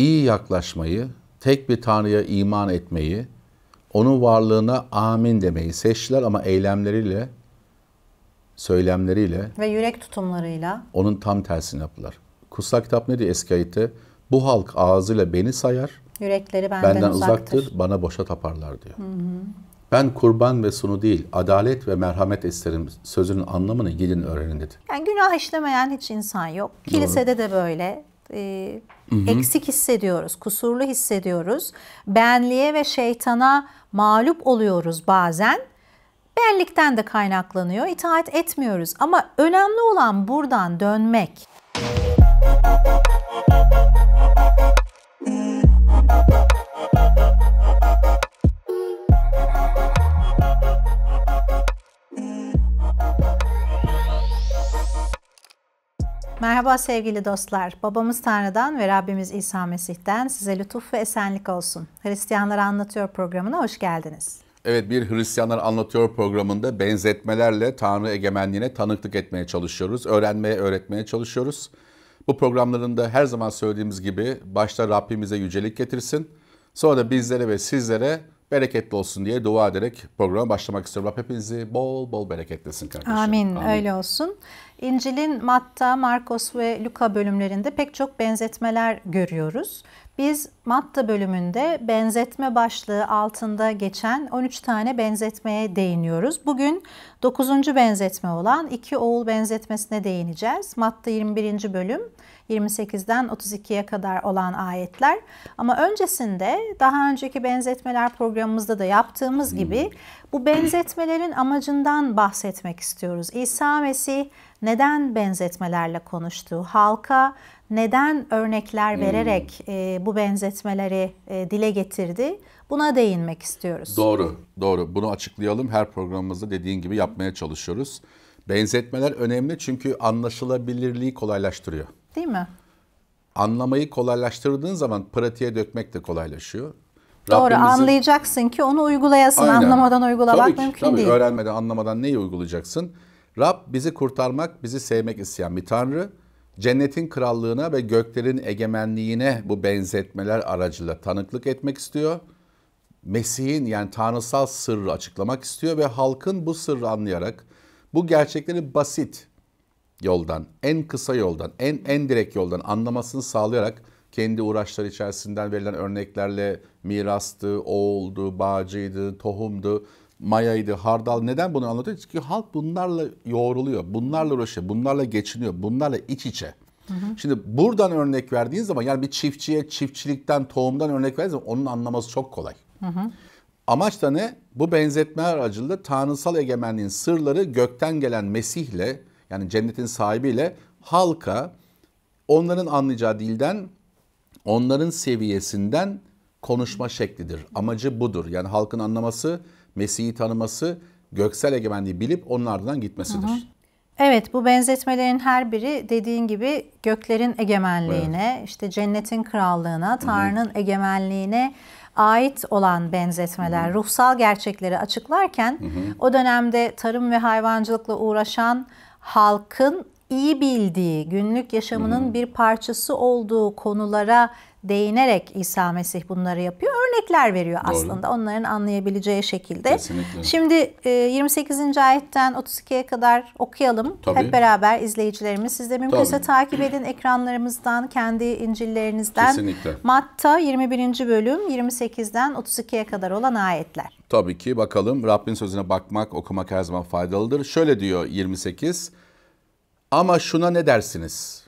iyi yaklaşmayı, tek bir Tanrı'ya iman etmeyi, onun varlığına amin demeyi seçtiler ama eylemleriyle, söylemleriyle ve yürek tutumlarıyla onun tam tersini yaptılar. Kutsal kitap ne diyor eski ayette? Bu halk ağzıyla beni sayar, yürekleri benden, benden uzaktır. uzaktır, bana boşa taparlar diyor. Hı hı. Ben kurban ve sunu değil, adalet ve merhamet isterim sözünün anlamını gidin öğrenin dedi. Yani günah işlemeyen hiç insan yok. Kilisede Doğru. de böyle, e, hı hı. eksik hissediyoruz, kusurlu hissediyoruz. Benliğe ve şeytana mağlup oluyoruz bazen. Benlikten de kaynaklanıyor. İtaat etmiyoruz ama önemli olan buradan dönmek. Merhaba sevgili dostlar. Babamız Tanrı'dan ve Rabbimiz İsa Mesih'ten size lütuf ve esenlik olsun. Hristiyanlar Anlatıyor programına hoş geldiniz. Evet bir Hristiyanlar Anlatıyor programında benzetmelerle Tanrı egemenliğine tanıklık etmeye çalışıyoruz. Öğrenmeye, öğretmeye çalışıyoruz. Bu programlarında her zaman söylediğimiz gibi başta Rabbimize yücelik getirsin. Sonra da bizlere ve sizlere bereketli olsun diye dua ederek programa başlamak istiyorum. Rab hepinizi bol bol bereketlesin kardeşim. Amin, Amin. öyle olsun. İncil'in Matta, Markos ve Luka bölümlerinde pek çok benzetmeler görüyoruz. Biz matta bölümünde benzetme başlığı altında geçen 13 tane benzetmeye değiniyoruz. Bugün 9. benzetme olan iki oğul benzetmesine değineceğiz. Matta 21. bölüm 28'den 32'ye kadar olan ayetler. Ama öncesinde daha önceki benzetmeler programımızda da yaptığımız gibi hmm. bu benzetmelerin amacından bahsetmek istiyoruz. İsa Mesih neden benzetmelerle konuştu? Halka neden örnekler hmm. vererek hmm. e, bu benzetmeleri e, dile getirdi? Buna değinmek istiyoruz. Doğru, doğru. Bunu açıklayalım. Her programımızda dediğin gibi yapmaya çalışıyoruz. Benzetmeler önemli çünkü anlaşılabilirliği kolaylaştırıyor. Değil mi? Anlamayı kolaylaştırdığın zaman pratiğe dökmek de kolaylaşıyor. Doğru Rabbimizin... anlayacaksın ki onu uygulayasın. Aynen. Anlamadan uygulamak tabii ki, mümkün tabii. değil. Öğrenmeden anlamadan neyi uygulayacaksın? Rab bizi kurtarmak, bizi sevmek isteyen bir tanrı cennetin krallığına ve göklerin egemenliğine bu benzetmeler aracılığıyla tanıklık etmek istiyor. Mesih'in yani tanrısal sırrı açıklamak istiyor ve halkın bu sırrı anlayarak bu gerçekleri basit yoldan, en kısa yoldan, en en direkt yoldan anlamasını sağlayarak kendi uğraşları içerisinden verilen örneklerle mirastı, oğuldu, bağcıydı, tohumdu mayaydı, hardal. Neden bunu anlatıyor? Çünkü halk bunlarla yoğruluyor, bunlarla uğraşıyor, bunlarla geçiniyor, bunlarla iç içe. Şimdi buradan örnek verdiğiniz zaman yani bir çiftçiye çiftçilikten, tohumdan örnek verdiğin zaman onun anlaması çok kolay. Hı hı. Amaç da ne? Bu benzetme aracılığıyla tanrısal egemenliğin sırları gökten gelen Mesih'le yani cennetin sahibiyle halka onların anlayacağı dilden, onların seviyesinden konuşma şeklidir. Amacı budur. Yani halkın anlaması Mesih'i tanıması göksel egemenliği bilip onun ardından gitmesidir. Hı hı. Evet bu benzetmelerin her biri dediğin gibi göklerin egemenliğine, evet. işte cennetin krallığına, Tanrı'nın egemenliğine ait olan benzetmeler, hı hı. ruhsal gerçekleri açıklarken hı hı. o dönemde tarım ve hayvancılıkla uğraşan halkın iyi bildiği, günlük yaşamının hı hı. bir parçası olduğu konulara değinerek İsa Mesih bunları yapıyor. Örnekler veriyor Doğru. aslında onların anlayabileceği şekilde. Kesinlikle. Şimdi 28. E, ayetten 32'ye kadar okuyalım. Tabii. Hep beraber izleyicilerimiz. Siz de mümkünse Tabii. takip edin ekranlarımızdan, kendi incillerinizden. Kesinlikle. Matta 21. bölüm 28'den 32'ye kadar olan ayetler. Tabii ki bakalım Rabbin sözüne bakmak, okumak her zaman faydalıdır. Şöyle diyor 28. Ama şuna ne dersiniz?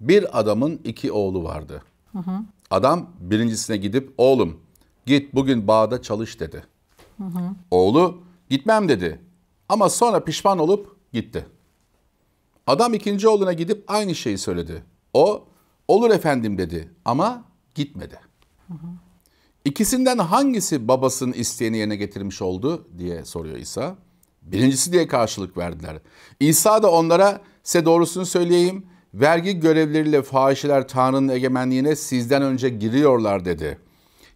Bir adamın iki oğlu vardı. Hı hı. Adam birincisine gidip oğlum git bugün bağda çalış dedi. Hı hı. Oğlu gitmem dedi ama sonra pişman olup gitti. Adam ikinci oğluna gidip aynı şeyi söyledi. O olur efendim dedi ama gitmedi. Hı hı. İkisinden hangisi babasının isteğini yerine getirmiş oldu diye soruyor İsa. Birincisi diye karşılık verdiler. İsa da onlara size doğrusunu söyleyeyim Vergi görevleriyle fahişeler Tanrı'nın egemenliğine sizden önce giriyorlar dedi.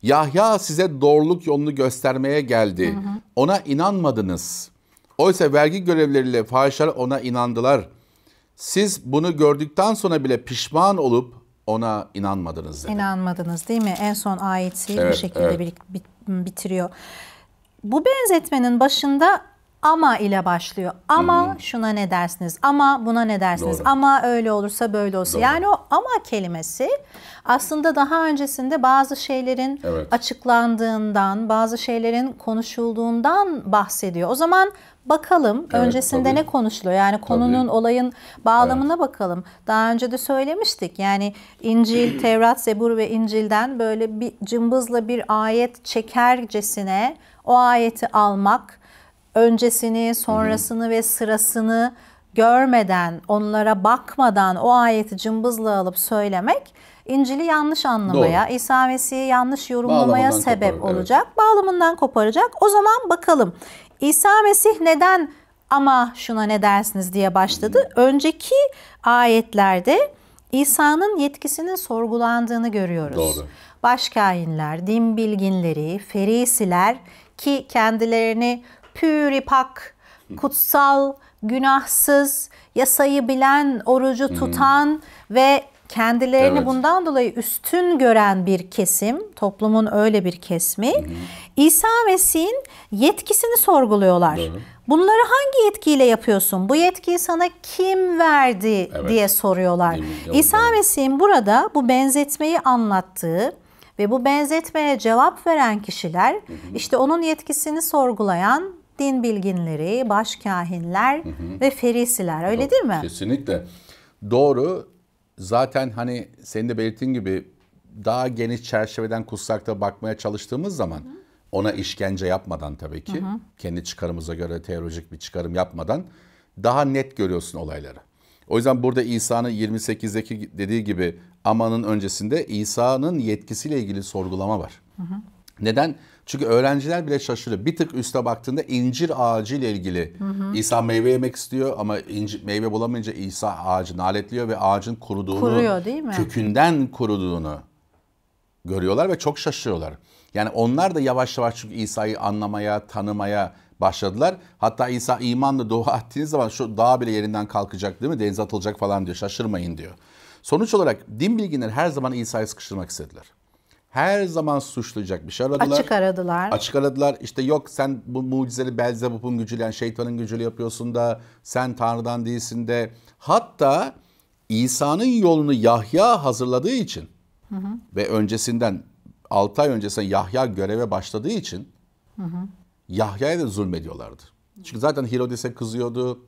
Yahya size doğruluk yolunu göstermeye geldi. Hı hı. Ona inanmadınız. Oysa vergi görevleriyle fahişeler ona inandılar. Siz bunu gördükten sonra bile pişman olup ona inanmadınız dedi. İnanmadınız değil mi? En son ayeti evet, bu şekilde evet. bitiriyor. Bu benzetmenin başında ama ile başlıyor. Ama Hı-hı. şuna ne dersiniz? Ama buna ne dersiniz? Doğru. Ama öyle olursa böyle olsa. Doğru. Yani o ama kelimesi aslında daha öncesinde bazı şeylerin evet. açıklandığından, bazı şeylerin konuşulduğundan bahsediyor. O zaman bakalım evet, öncesinde tabii. ne konuşuluyor? Yani konunun, tabii. olayın bağlamına evet. bakalım. Daha önce de söylemiştik. Yani İncil, Tevrat, Zebur ve İncil'den böyle bir cımbızla bir ayet çekercesine o ayeti almak öncesini, sonrasını hı hı. ve sırasını görmeden, onlara bakmadan o ayeti cımbızla alıp söylemek İncil'i yanlış anlamaya, Doğru. İsa Mesih'i yanlış yorumlamaya sebep koparır, olacak. Evet. Bağlamından koparacak. O zaman bakalım İsa Mesih neden ama şuna ne dersiniz diye başladı. Hmm. Önceki ayetlerde İsa'nın yetkisinin sorgulandığını görüyoruz. Doğru. Başkainler, din bilginleri, ferisiler ki kendilerini püri pak kutsal, günahsız, yasayı bilen, orucu hmm. tutan hmm. ve kendilerini evet. bundan dolayı üstün gören bir kesim, toplumun öyle bir kesmi Hı İsa Mesih'in yetkisini sorguluyorlar. Doğru. Bunları hangi yetkiyle yapıyorsun? Bu yetkiyi sana kim verdi evet. diye soruyorlar. İsa Mesih'in burada bu benzetmeyi anlattığı ve bu benzetmeye cevap veren kişiler hı hı. işte onun yetkisini sorgulayan din bilginleri, başkahinler hı hı. ve ferisiler öyle Doğru, değil mi? Kesinlikle. Doğru. Zaten hani senin de belirttiğin gibi daha geniş çerçeveden kutsakta bakmaya çalıştığımız zaman hı. ona işkence yapmadan tabii ki hı hı. kendi çıkarımıza göre teolojik bir çıkarım yapmadan daha net görüyorsun olayları. O yüzden burada İsa'nın 28'deki dediği gibi amanın öncesinde İsa'nın yetkisiyle ilgili sorgulama var. Hı hı. Neden? Çünkü öğrenciler bile şaşırıyor. Bir tık üste baktığında incir ağacı ile ilgili hı hı. İsa meyve yemek istiyor ama incir, meyve bulamayınca İsa ağacı naletliyor ve ağacın kuruduğunu, Kuruyor, değil mi? kökünden kuruduğunu görüyorlar ve çok şaşırıyorlar. Yani onlar da yavaş yavaş çünkü İsa'yı anlamaya, tanımaya başladılar. Hatta İsa imanla dua ettiğiniz zaman şu dağ bile yerinden kalkacak değil mi? Denize atılacak falan diyor. Şaşırmayın diyor. Sonuç olarak din bilginler her zaman İsa'yı sıkıştırmak istediler her zaman suçlayacak bir şey aradılar. Açık aradılar. Açık aradılar. İşte yok sen bu mucizeli Belzebub'un gücüyle yani şeytanın gücüyle yapıyorsun da sen Tanrı'dan değilsin de. Hatta İsa'nın yolunu Yahya hazırladığı için hı hı. ve öncesinden 6 ay öncesinden Yahya göreve başladığı için hı hı. Yahya'ya da zulmediyorlardı. Çünkü zaten Herodes'e kızıyordu.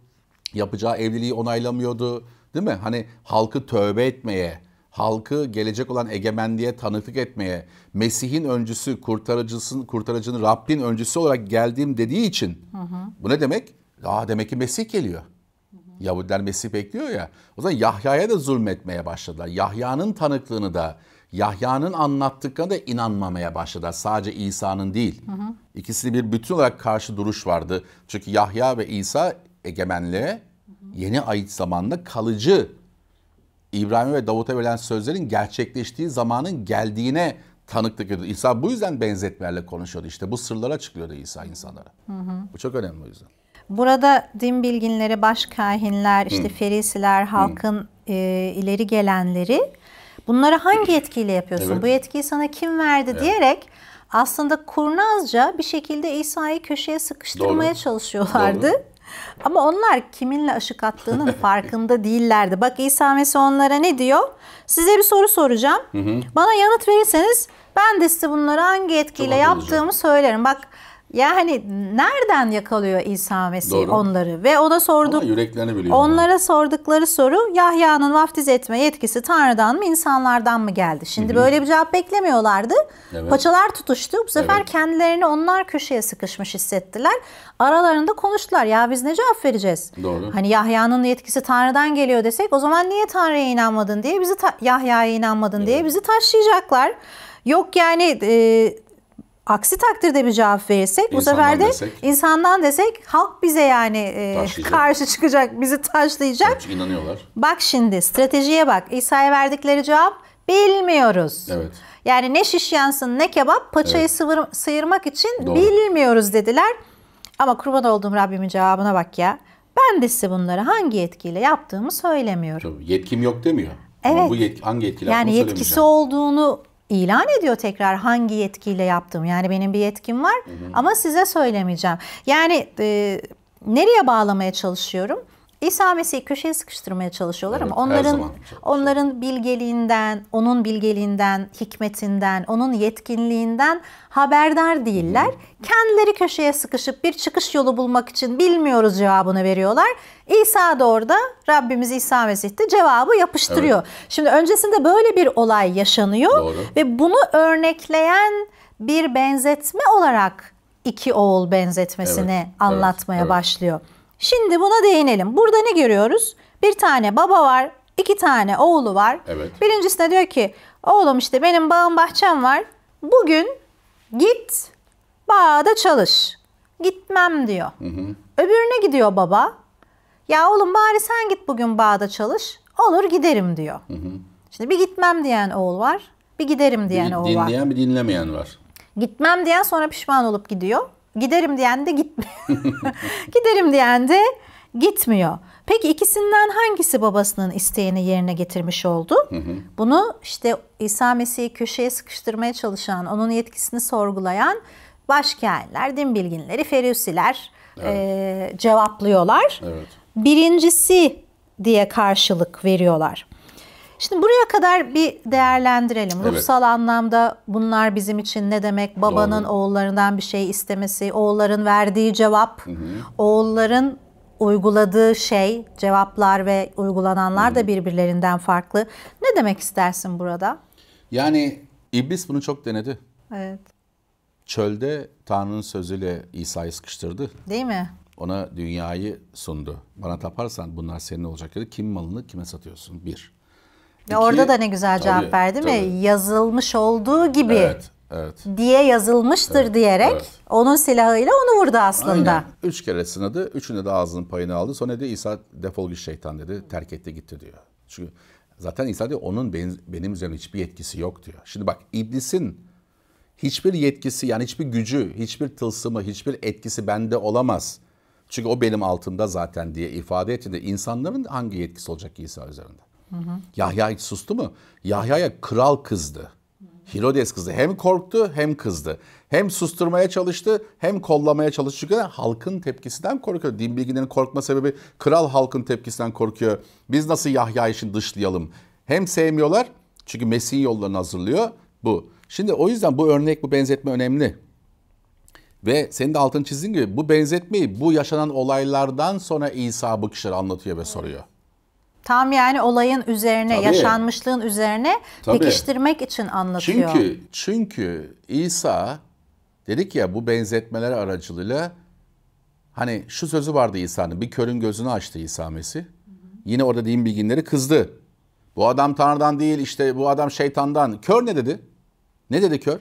Yapacağı evliliği onaylamıyordu. Değil mi? Hani halkı tövbe etmeye halkı gelecek olan egemenliğe tanıklık etmeye, Mesih'in öncüsü, kurtarıcısın, kurtarıcının Rabbin öncüsü olarak geldiğim dediği için hı hı. bu ne demek? Aa demek ki Mesih geliyor. Hı hı. Yahudiler Mesih bekliyor ya. O zaman Yahya'ya da zulmetmeye başladılar. Yahya'nın tanıklığını da, Yahya'nın anlattıklarına da inanmamaya başladılar. Sadece İsa'nın değil. Hı hı. İkisini bir bütün olarak karşı duruş vardı. Çünkü Yahya ve İsa egemenliğe yeni ait zamanda kalıcı İbrahim ve Davut'a verilen sözlerin gerçekleştiği zamanın geldiğine tanıklık ediyordu. İsa bu yüzden benzetmelerle konuşuyordu. İşte bu sırlara açıklıyordu İsa insanlara. Hı hı. Bu çok önemli o yüzden. Burada din bilginleri, baş kahinler, işte hmm. ferisiler, halkın hmm. e, ileri gelenleri bunları hangi etkiyle yapıyorsun? Evet. Bu etkiyi sana kim verdi evet. diyerek aslında kurnazca bir şekilde İsa'yı köşeye sıkıştırmaya Doğru. çalışıyorlardı. Doğru. Ama onlar kiminle ışık attığının farkında değillerdi. Bak İsa Mesih onlara ne diyor? Size bir soru soracağım. Hı hı. Bana yanıt verirseniz ben de size bunları hangi etkiyle tamam, yaptığımı olacağım. söylerim. Bak yani nereden yakalıyor İsa Mesih Doğru. onları? Ve ona sorduk. yüreklerini biliyor. Onlara sordukları soru Yahya'nın vaftiz etme yetkisi Tanrı'dan mı insanlardan mı geldi? Şimdi Hı-hı. böyle bir cevap beklemiyorlardı. Evet. Paçalar tutuştu. Bu sefer evet. kendilerini onlar köşeye sıkışmış hissettiler. Aralarında konuştular. Ya biz ne cevap vereceğiz? Doğru. Hani Yahya'nın yetkisi Tanrı'dan geliyor desek o zaman niye Tanrı'ya inanmadın diye bizi Yahya'ya inanmadın evet. diye bizi taşlayacaklar. Yok yani e, aksi takdirde bir cevap verirsek bu sefer de desek, insandan desek halk bize yani e, karşı çıkacak, bizi taşlayacak. Evet, inanıyorlar. Bak şimdi stratejiye bak. İsa'ya verdikleri cevap bilmiyoruz. Evet. Yani ne şiş yansın ne kebap paçayı evet. sıvır, sıyırmak için Doğru. bilmiyoruz dediler. Ama kurban olduğum Rabbimin cevabına bak ya. Ben de size bunları hangi yetkiyle yaptığımı söylemiyorum. Tabii, yetkim yok demiyor. Evet. Ama bu yetki, hangi yetkiyle Yani yetkisi olduğunu ilan ediyor tekrar hangi yetkiyle yaptım. Yani benim bir yetkim var hı hı. ama size söylemeyeceğim. Yani e, nereye bağlamaya çalışıyorum? İsa Mesih'i köşeye sıkıştırmaya çalışıyorlar evet, ama onların onların bilgeliğinden, onun bilgeliğinden, hikmetinden, onun yetkinliğinden haberdar değiller. Kendileri köşeye sıkışıp bir çıkış yolu bulmak için bilmiyoruz cevabını veriyorlar. İsa da orada Rabbimiz İsa Mesih de cevabı yapıştırıyor. Evet. Şimdi öncesinde böyle bir olay yaşanıyor Doğru. ve bunu örnekleyen bir benzetme olarak iki oğul benzetmesini evet, anlatmaya evet, başlıyor. Şimdi buna değinelim. Burada ne görüyoruz? Bir tane baba var, iki tane oğlu var. Evet. Birincisine diyor ki oğlum işte benim bağım bahçem var. Bugün git bağda çalış. Gitmem diyor. Hı hı. Öbürüne gidiyor baba. Ya oğlum bari sen git bugün bağda çalış. Olur giderim diyor. Hı hı. Şimdi bir gitmem diyen oğul var. Bir giderim diyen bir oğul var. Dinleyen bir dinlemeyen var. Gitmem diyen sonra pişman olup gidiyor. Giderim diyen de gitmiyor. Giderim diyen de gitmiyor. Peki ikisinden hangisi babasının isteğini yerine getirmiş oldu? Hı hı. Bunu işte İsa Mesih'i köşeye sıkıştırmaya çalışan, onun yetkisini sorgulayan başkainler, din bilginleri, ferisiler evet. e, cevaplıyorlar. Evet. Birincisi diye karşılık veriyorlar. Şimdi buraya kadar bir değerlendirelim. Evet. Ruhsal anlamda bunlar bizim için ne demek? Babanın Doğru. oğullarından bir şey istemesi, oğulların verdiği cevap, hı hı. oğulların uyguladığı şey, cevaplar ve uygulananlar hı da birbirlerinden farklı. Ne demek istersin burada? Yani iblis bunu çok denedi. Evet. Çölde Tanrı'nın sözüyle İsa'yı sıkıştırdı. Değil mi? Ona dünyayı sundu. Bana taparsan bunlar senin olacak dedi. Kim malını kime satıyorsun? Bir. Ve orada da ne güzel cevap tabii, verdi tabii. mi? Yazılmış olduğu gibi evet, evet. diye yazılmıştır evet, diyerek evet. onun silahıyla onu vurdu aslında. Aynen. Üç kere de üçüne de ağzının payını aldı. Sonra dedi İsa defol git şeytan dedi. Terk etti gitti diyor. Çünkü zaten İsa diyor onun benim, benim üzerime hiçbir yetkisi yok diyor. Şimdi bak iblisin hiçbir yetkisi yani hiçbir gücü, hiçbir tılsımı, hiçbir etkisi bende olamaz. Çünkü o benim altımda zaten diye ifade ettiğinde insanların hangi yetkisi olacak İsa üzerinde? Hı hı. Yahya hiç sustu mu? Yahya'ya kral kızdı. Hirodes kızdı. Hem korktu hem kızdı. Hem susturmaya çalıştı hem kollamaya çalıştı. Çünkü halkın tepkisinden korkuyor. Din bilgilerinin korkma sebebi kral halkın tepkisinden korkuyor. Biz nasıl Yahya için dışlayalım? Hem sevmiyorlar çünkü Mesih'in yollarını hazırlıyor bu. Şimdi o yüzden bu örnek bu benzetme önemli. Ve senin de altını çizdiğin gibi bu benzetmeyi bu yaşanan olaylardan sonra İsa bu kişileri anlatıyor ve soruyor. Tam yani olayın üzerine, Tabii. yaşanmışlığın üzerine Tabii. pekiştirmek için anlatıyor. Çünkü çünkü İsa dedik ya bu benzetmeler aracılığıyla hani şu sözü vardı İsa'nın. Bir körün gözünü açtı İsa Mesih. Yine orada din bilginleri kızdı. Bu adam Tanrı'dan değil işte bu adam şeytandan. Kör ne dedi? Ne dedi kör?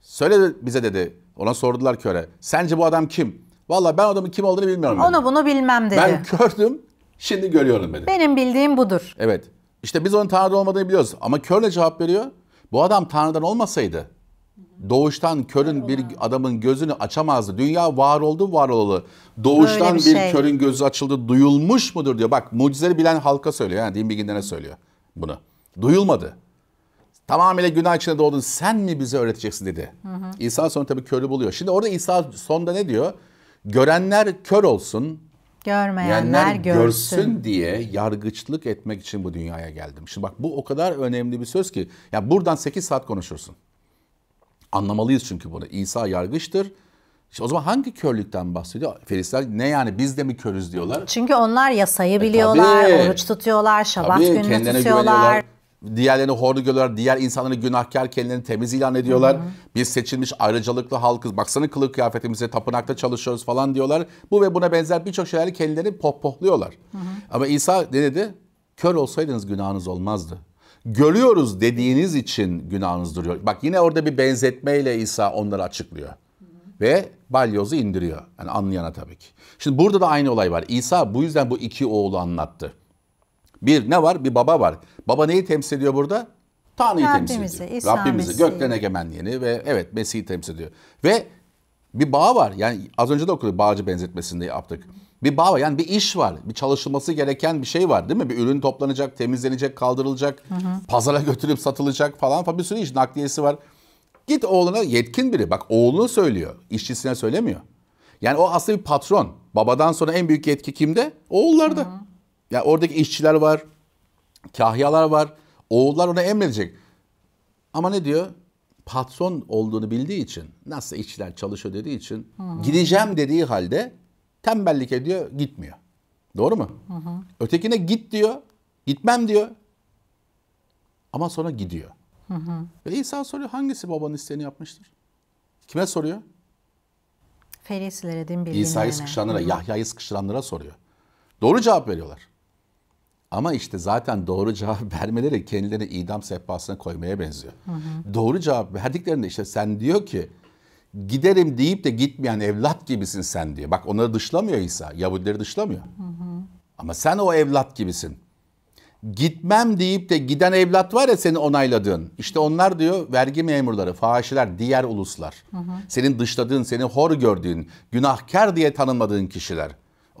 Söyle bize dedi. Ona sordular köre. Sence bu adam kim? Valla ben adamın kim olduğunu bilmiyorum. Onu dedi. bunu bilmem dedi. Ben kördüm Şimdi görüyorum dedi. Benim bildiğim budur. Evet. İşte biz onun Tanrı olmadığını biliyoruz. Ama körle cevap veriyor. Bu adam Tanrı'dan olmasaydı doğuştan körün bir adamın gözünü açamazdı. Dünya var oldu var olalı. Doğuştan bir, bir şey. körün gözü açıldı duyulmuş mudur diyor. Bak mucizeleri bilen halka söylüyor. Yani din bilginlerine söylüyor bunu. Duyulmadı. Tamamıyla günah içinde doğdun sen mi bize öğreteceksin dedi. Hı hı. İsa sonra tabii körü buluyor. Şimdi orada İsa sonda ne diyor? Görenler kör olsun, Görmeyenler görsün. görsün diye yargıçlık etmek için bu dünyaya geldim. Şimdi bak bu o kadar önemli bir söz ki. Ya yani buradan 8 saat konuşursun. Anlamalıyız çünkü bunu. İsa yargıçtır. İşte o zaman hangi körlükten bahsediyor? Ferisler ne yani biz de mi körüz diyorlar? Çünkü onlar yasayı e, biliyorlar, e, tabii, oruç tutuyorlar, şabat tabii, gününü tutuyorlar. Diğerlerini hor görüyorlar. Diğer insanları günahkar kendilerini temiz ilan ediyorlar. Hı hı. Biz seçilmiş ayrıcalıklı halkız. Baksana kılık kıyafetimize tapınakta çalışıyoruz falan diyorlar. Bu ve buna benzer birçok şeyleri kendilerini pohpohluyorlar. Hı hı. Ama İsa ne dedi? Kör olsaydınız günahınız olmazdı. Görüyoruz dediğiniz için günahınız duruyor. Bak yine orada bir benzetmeyle İsa onları açıklıyor. Hı hı. Ve balyozu indiriyor. Yani anlayana tabii ki. Şimdi burada da aynı olay var. İsa bu yüzden bu iki oğlu anlattı. Bir ne var? Bir baba var. Baba neyi temsil ediyor burada? Tanrı'yı temsil ediyor. İsa Rabbimizi, Mesih. gökten egemenliğini ve evet Mesih'i temsil ediyor. Ve bir bağ var. Yani az önce de okuduk bağcı benzetmesinde yaptık. Bir bağ var yani bir iş var. Bir çalışılması gereken bir şey var değil mi? Bir ürün toplanacak, temizlenecek, kaldırılacak, hı hı. pazara götürüp satılacak falan falan bir sürü iş nakliyesi var. Git oğluna yetkin biri bak oğlunu söylüyor işçisine söylemiyor. Yani o aslında bir patron. Babadan sonra en büyük yetki kimde? Oğullarda. Hı hı yani oradaki işçiler var, kahyalar var. Oğullar ona emredecek. Ama ne diyor? Patron olduğunu bildiği için, nasıl işçiler çalışıyor dediği için Hı-hı. gideceğim dediği halde tembellik ediyor, gitmiyor. Doğru mu? Hı-hı. Ötekine git diyor, gitmem diyor. Ama sonra gidiyor. Hı-hı. Ve İsa soruyor hangisi babanın isteğini yapmıştır? Kime soruyor? Farisilere din bilginlerine. İsa'yı sıkıştıranlara, Yahya'yı sıkıştıranlara soruyor. Doğru cevap veriyorlar. Ama işte zaten doğru cevap vermeleri kendilerini idam sehpasına koymaya benziyor. Hı hı. Doğru cevap verdiklerinde işte sen diyor ki giderim deyip de gitmeyen evlat gibisin sen diyor. Bak onları dışlamıyor İsa. Yahudileri dışlamıyor. Hı hı. Ama sen o evlat gibisin. Gitmem deyip de giden evlat var ya seni onayladığın. İşte onlar diyor vergi memurları, fahişeler, diğer uluslar. Hı hı. Senin dışladığın, seni hor gördüğün, günahkar diye tanınmadığın kişiler.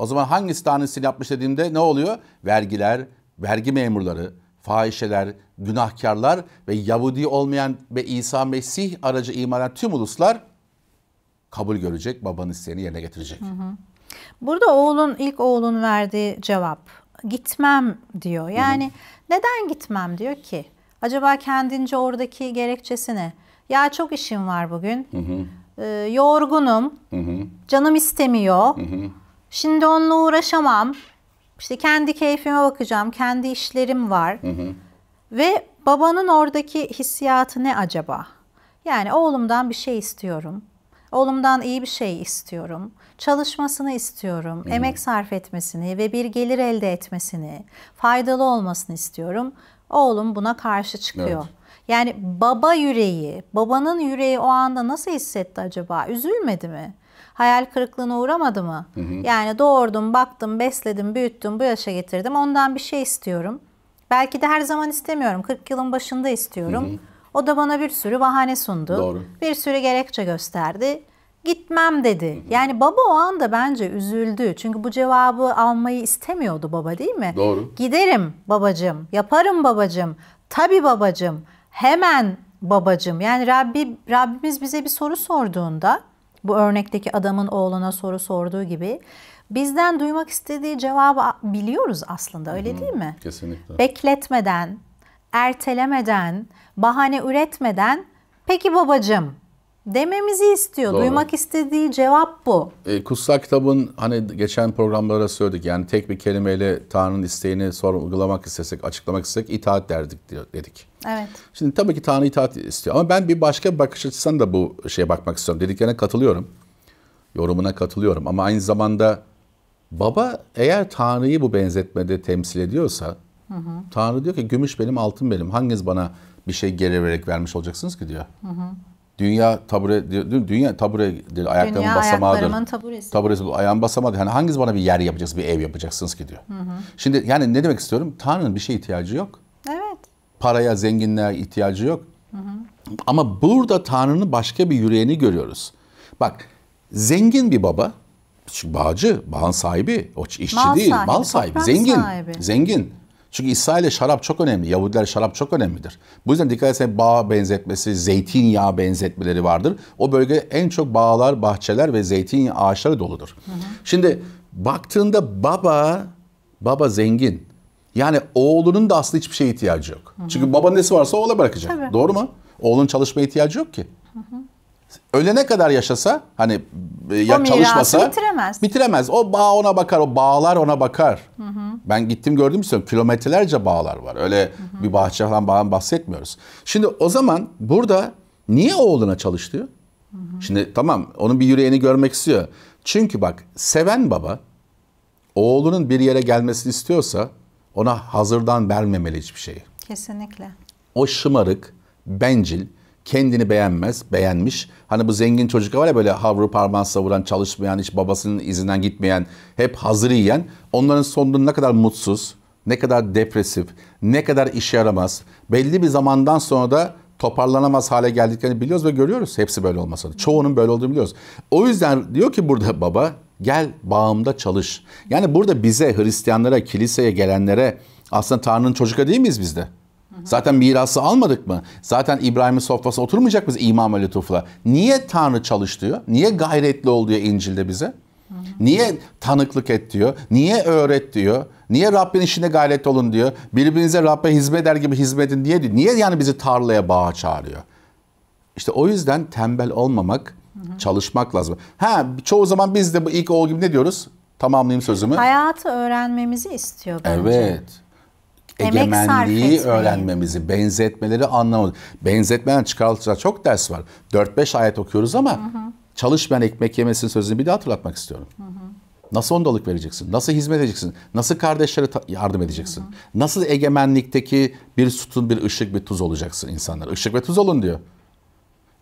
O zaman hangisi tanesini yapmış dediğimde ne oluyor? Vergiler, vergi memurları, fahişeler, günahkarlar ve Yahudi olmayan ve İsa Mesih aracı iman tüm uluslar kabul görecek, babanın isteğini yerine getirecek. Hı hı. Burada oğlun, ilk oğlun verdiği cevap gitmem diyor. Yani hı hı. neden gitmem diyor ki? Acaba kendince oradaki gerekçesi ne? Ya çok işim var bugün. Hı hı. Ee, yorgunum. Hı hı. Canım istemiyor. Hı hı Şimdi onunla uğraşamam. İşte kendi keyfime bakacağım. Kendi işlerim var. Hı hı. Ve babanın oradaki hissiyatı ne acaba? Yani oğlumdan bir şey istiyorum. Oğlumdan iyi bir şey istiyorum. Çalışmasını istiyorum. Hı hı. Emek sarf etmesini ve bir gelir elde etmesini, faydalı olmasını istiyorum. Oğlum buna karşı çıkıyor. Evet. Yani baba yüreği, babanın yüreği o anda nasıl hissetti acaba? Üzülmedi mi? hayal kırıklığına uğramadı mı? Hı hı. Yani doğurdum, baktım, besledim, büyüttüm, bu yaşa getirdim. Ondan bir şey istiyorum. Belki de her zaman istemiyorum. 40 yılın başında istiyorum. Hı hı. O da bana bir sürü bahane sundu. Doğru. Bir sürü gerekçe gösterdi. Gitmem dedi. Hı hı. Yani baba o anda bence üzüldü. Çünkü bu cevabı almayı istemiyordu baba değil mi? Doğru. Giderim babacım, yaparım babacım, tabi babacım, hemen babacım. Yani Rabbi, Rabbimiz bize bir soru sorduğunda bu örnekteki adamın oğluna soru sorduğu gibi bizden duymak istediği cevabı biliyoruz aslında öyle değil mi? Kesinlikle. Bekletmeden, ertelemeden, bahane üretmeden peki babacım dememizi istiyor. Doğru. Duymak istediği cevap bu. E, kutsal kitabın hani geçen programlara söyledik yani tek bir kelimeyle Tanrı'nın isteğini sorgulamak istesek, açıklamak istesek itaat derdik dedik. Evet. Şimdi tabii ki Tanrı itaat istiyor ama ben bir başka bakış açısından da bu şeye bakmak istiyorum. Dediklerine katılıyorum. Yorumuna katılıyorum ama aynı zamanda baba eğer Tanrı'yı bu benzetmede temsil ediyorsa Hı hı. Tanrı diyor ki gümüş benim altın benim. Hanginiz bana bir şey geri vererek vermiş olacaksınız ki diyor. Hı hı. Dünya tabure dünya tabure değil ayaklarımın dünya basamağıdır. taburesi. Taburesi ayağın basamağıdır. Yani hanginiz bana bir yer yapacaksınız, bir ev yapacaksınız ki diyor. Hı hı. Şimdi yani ne demek istiyorum? Tanrı'nın bir şeye ihtiyacı yok. Evet. Paraya, zenginliğe ihtiyacı yok. Hı hı. Ama burada Tanrı'nın başka bir yüreğini görüyoruz. Bak zengin bir baba, çünkü bağcı, bağın sahibi, o işçi mal değil, sahibi, mal sahibi, zengin, sahibi. zengin. Çünkü İsa ile şarap çok önemli. Yahudiler şarap çok önemlidir. Bu yüzden dikkat etseniz bağ benzetmesi, zeytinyağı benzetmeleri vardır. O bölge en çok bağlar, bahçeler ve zeytin ağaçları doludur. Hı hı. Şimdi baktığında baba, baba zengin. Yani oğlunun da aslında hiçbir şeye ihtiyacı yok. Hı hı. Çünkü babanın nesi varsa oğla bırakacak. Tabii. Doğru mu? Oğlun çalışma ihtiyacı yok ki. Hı hı ölene kadar yaşasa hani e, ya çalışmasa bitiremez. Bitiremez. O bağ ona bakar, o bağlar ona bakar. Hı hı. Ben gittim gördüm istiyorum. Kilometrelerce bağlar var. Öyle hı hı. bir bahçe falan bağdan bahsetmiyoruz. Şimdi o zaman burada niye oğluna çalış Hı hı. Şimdi tamam onun bir yüreğini görmek istiyor. Çünkü bak seven baba oğlunun bir yere gelmesini istiyorsa ona hazırdan vermemeli hiçbir şeyi. Kesinlikle. O şımarık, bencil, kendini beğenmez, beğenmiş. Hani bu zengin çocuk var ya böyle havru parmağı savuran, çalışmayan, hiç babasının izinden gitmeyen, hep hazır yiyen. Onların sonunda ne kadar mutsuz, ne kadar depresif, ne kadar işe yaramaz. Belli bir zamandan sonra da toparlanamaz hale geldiklerini biliyoruz ve görüyoruz. Hepsi böyle olmasa da. Çoğunun böyle olduğunu biliyoruz. O yüzden diyor ki burada baba gel bağımda çalış. Yani burada bize Hristiyanlara, kiliseye gelenlere aslında Tanrı'nın çocuğu değil miyiz biz de? Zaten mirası almadık mı? Zaten İbrahim'in sofrasına oturmayacak mıyız Ali Tufla? Niye Tanrı çalış Niye gayretli ol diyor İncil'de bize? Niye tanıklık et diyor? Niye öğret diyor? Niye Rabbin işine gayret olun diyor? Birbirinize Rabbe hizmet eder gibi hizmetin diye diyor. Niye yani bizi tarlaya bağ çağırıyor? İşte o yüzden tembel olmamak, çalışmak lazım. Ha çoğu zaman biz de bu ilk oğul gibi ne diyoruz? Tamamlayayım sözümü. Hayatı öğrenmemizi istiyor bence. Evet egemenliği öğrenmemizi, benzetmeleri anlamamız. Benzetmeden çıkarılacak çok ders var. 4-5 ayet okuyoruz ama hı hı. çalışmayan ekmek yemesin sözünü bir daha hatırlatmak istiyorum. Hı hı. Nasıl ondalık vereceksin? Nasıl hizmet edeceksin? Nasıl kardeşlere yardım edeceksin? Hı hı. Nasıl egemenlikteki bir sütun, bir ışık, bir tuz olacaksın insanlar. Işık ve tuz olun diyor.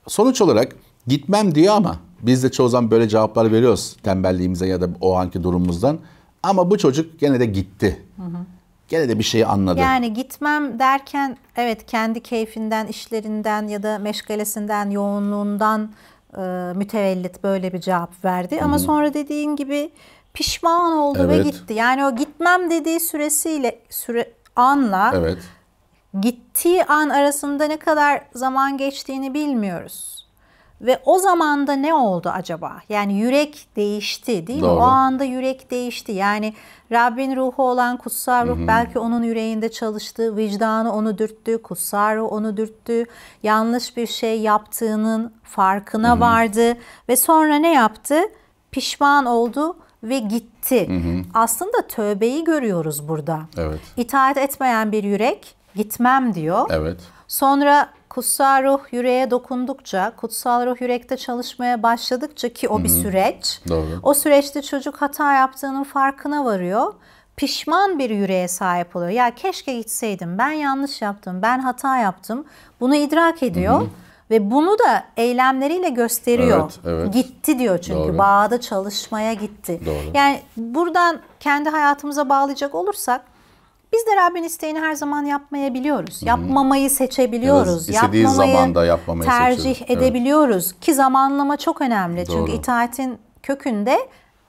Sonuç olarak gitmem diyor ama biz de çoğu zaman böyle cevaplar veriyoruz tembelliğimize ya da o anki durumumuzdan. Ama bu çocuk gene de gitti. Hı hı gene de bir şey anladı. Yani gitmem derken evet kendi keyfinden, işlerinden ya da meşgalesinden, yoğunluğundan e, mütevellit böyle bir cevap verdi. Hı-hı. Ama sonra dediğin gibi pişman oldu evet. ve gitti. Yani o gitmem dediği süresiyle süre anla evet. gittiği an arasında ne kadar zaman geçtiğini bilmiyoruz. Ve o zamanda ne oldu acaba? Yani yürek değişti değil Doğru. mi? O anda yürek değişti. Yani Rabbin ruhu olan kutsal ruh hı hı. belki onun yüreğinde çalıştı, vicdanı onu dürttü, kutsal ruh onu dürttü. Yanlış bir şey yaptığının farkına hı hı. vardı ve sonra ne yaptı? Pişman oldu ve gitti. Hı hı. Aslında tövbeyi görüyoruz burada. Evet. İtaat etmeyen bir yürek gitmem diyor. Evet. Sonra kutsal ruh yüreğe dokundukça, kutsal ruh yürekte çalışmaya başladıkça ki o Hı-hı. bir süreç. Doğru. O süreçte çocuk hata yaptığının farkına varıyor. Pişman bir yüreğe sahip oluyor. Ya keşke gitseydim. Ben yanlış yaptım. Ben hata yaptım. Bunu idrak ediyor. Hı-hı. Ve bunu da eylemleriyle gösteriyor. Evet, evet. Gitti diyor çünkü Doğru. bağda çalışmaya gitti. Doğru. Yani buradan kendi hayatımıza bağlayacak olursak biz de Rabbin isteğini her zaman yapmayabiliyoruz. Yapmamayı seçebiliyoruz. Evet, istediği yapmamayı da yapmamayı tercih seçelim. edebiliyoruz evet. ki zamanlama çok önemli. Doğru. Çünkü itaatin kökünde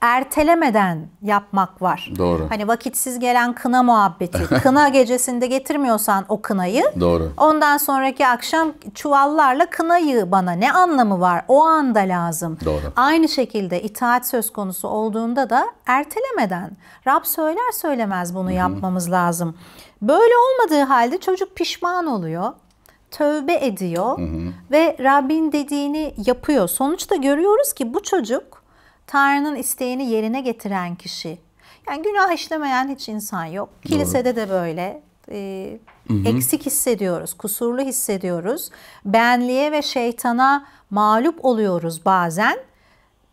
ertelemeden yapmak var. Doğru. Hani vakitsiz gelen kına muhabbeti. kına gecesinde getirmiyorsan o kınayı. Doğru. Ondan sonraki akşam çuvallarla kınayı bana ne anlamı var? O anda lazım. Doğru. Aynı şekilde itaat söz konusu olduğunda da ertelemeden. Rab söyler söylemez bunu Hı-hı. yapmamız lazım. Böyle olmadığı halde çocuk pişman oluyor tövbe ediyor hı hı. ve Rabbin dediğini yapıyor. Sonuçta görüyoruz ki bu çocuk Tanrı'nın isteğini yerine getiren kişi. Yani günah işlemeyen hiç insan yok. Kilisede Doğru. de böyle. E, Eksik hissediyoruz, kusurlu hissediyoruz. Benliğe ve şeytana mağlup oluyoruz bazen.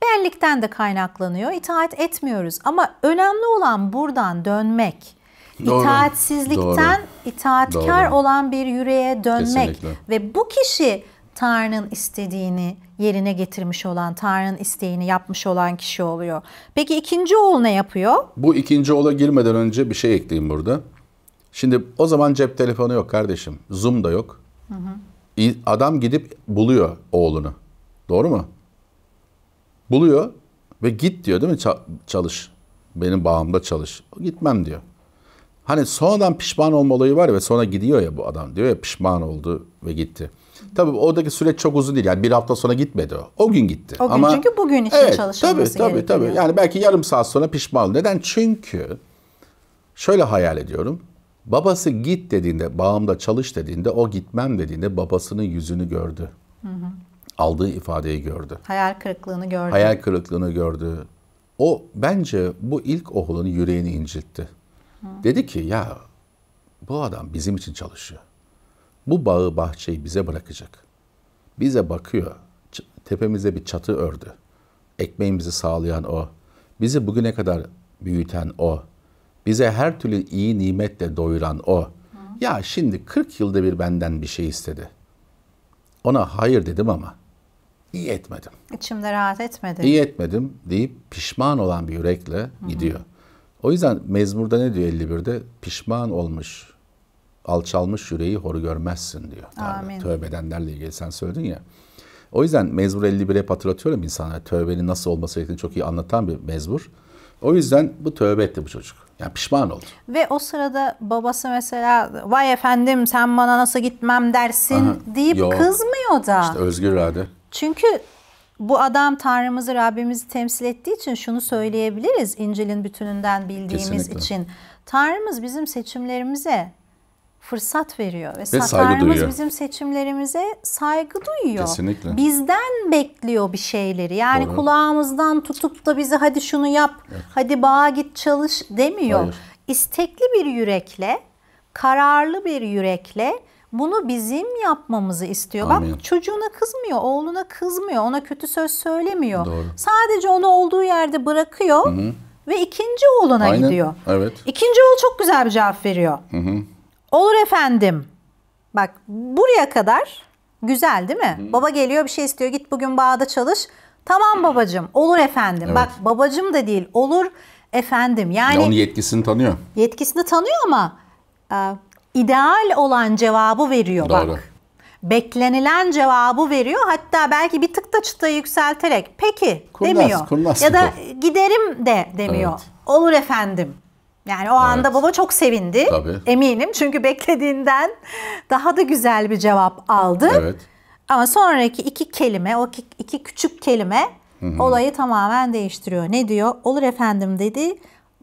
Benlikten de kaynaklanıyor. İtaat etmiyoruz ama önemli olan buradan dönmek. Doğru, İtaatsizlikten doğru, itaatkar doğru. olan bir yüreğe dönmek Kesinlikle. ve bu kişi Tanrı'nın istediğini yerine getirmiş olan, Tanrı'nın isteğini yapmış olan kişi oluyor. Peki ikinci oğul ne yapıyor? Bu ikinci oğula girmeden önce bir şey ekleyeyim burada. Şimdi o zaman cep telefonu yok kardeşim. Zoom da yok. Hı hı. Adam gidip buluyor oğlunu. Doğru mu? Buluyor ve git diyor değil mi? çalış. Benim bağımda çalış. Gitmem diyor. Hani sonradan pişman olma olayı var ya ve sonra gidiyor ya bu adam diyor ya pişman oldu ve gitti. Tabii oradaki süreç çok uzun değil. Yani bir hafta sonra gitmedi o. O gün gitti. O gün Ama, çünkü bugün için evet, çalışılması tabii, tabii, tabii. Yani belki yarım saat sonra pişman. Neden? Çünkü şöyle hayal ediyorum. Babası git dediğinde, bağımda çalış dediğinde, o gitmem dediğinde babasının yüzünü gördü. Hı hı. Aldığı ifadeyi gördü. Hayal kırıklığını gördü. Hayal kırıklığını gördü. O bence bu ilk oğlunun yüreğini incitti. Hı. Dedi ki ya bu adam bizim için çalışıyor bu bağı bahçeyi bize bırakacak. Bize bakıyor. Tepemize bir çatı ördü. Ekmeğimizi sağlayan o. Bizi bugüne kadar büyüten o. Bize her türlü iyi nimetle doyuran o. Hı. Ya şimdi 40 yılda bir benden bir şey istedi. Ona hayır dedim ama iyi etmedim. İçimde rahat etmedim. İyi etmedim deyip pişman olan bir yürekle Hı-hı. gidiyor. O yüzden mezmurda ne diyor 51'de? Pişman olmuş alçalmış yüreği hor görmezsin diyor. Amin. Tövbe edenlerle ilgili sen söyledin ya. O yüzden mezbur 51'e hatırlatıyorum insanlara. Tövbenin nasıl olması gerektiğini çok iyi anlatan bir mezbur. O yüzden bu tövbe etti bu çocuk. Yani pişman oldu. Ve o sırada babası mesela vay efendim sen bana nasıl gitmem dersin Aha, deyip yok. kızmıyor da. İşte özgür irade. Çünkü bu adam Tanrımızı, Rabbimizi temsil ettiği için şunu söyleyebiliriz İncil'in bütününden bildiğimiz Kesinlikle. için. Tanrımız bizim seçimlerimize fırsat veriyor ve, ve saygı bizim seçimlerimize saygı duyuyor. Kesinlikle. Bizden bekliyor bir şeyleri. Yani Doğru. kulağımızdan tutup da bizi hadi şunu yap, evet. hadi bağa git çalış demiyor. Hayır. İstekli bir yürekle, kararlı bir yürekle bunu bizim yapmamızı istiyor. Amin. Bak çocuğuna kızmıyor, oğluna kızmıyor, ona kötü söz söylemiyor. Doğru. Sadece onu olduğu yerde bırakıyor. Hı-hı. Ve ikinci oğluna Aynen. gidiyor. Evet. İkinci oğul çok güzel bir cevap veriyor. Hı hı. Olur efendim. Bak buraya kadar güzel değil mi? Hı. Baba geliyor bir şey istiyor. Git bugün bağda çalış. Tamam babacım. Olur efendim. Evet. Bak babacım da değil. Olur efendim. Yani ya onun yetkisini tanıyor. Yetkisini tanıyor ama e, ideal olan cevabı veriyor Doğru. bak. Beklenilen cevabı veriyor. Hatta belki bir tık da çıtayı yükselterek peki kurnaz, demiyor. Kurnaz, ya da giderim de demiyor. Evet. Olur efendim. Yani o evet. anda baba çok sevindi. Tabii. Eminim çünkü beklediğinden daha da güzel bir cevap aldı. Evet. Ama sonraki iki kelime, o iki küçük kelime Hı-hı. olayı tamamen değiştiriyor. Ne diyor? Olur efendim dedi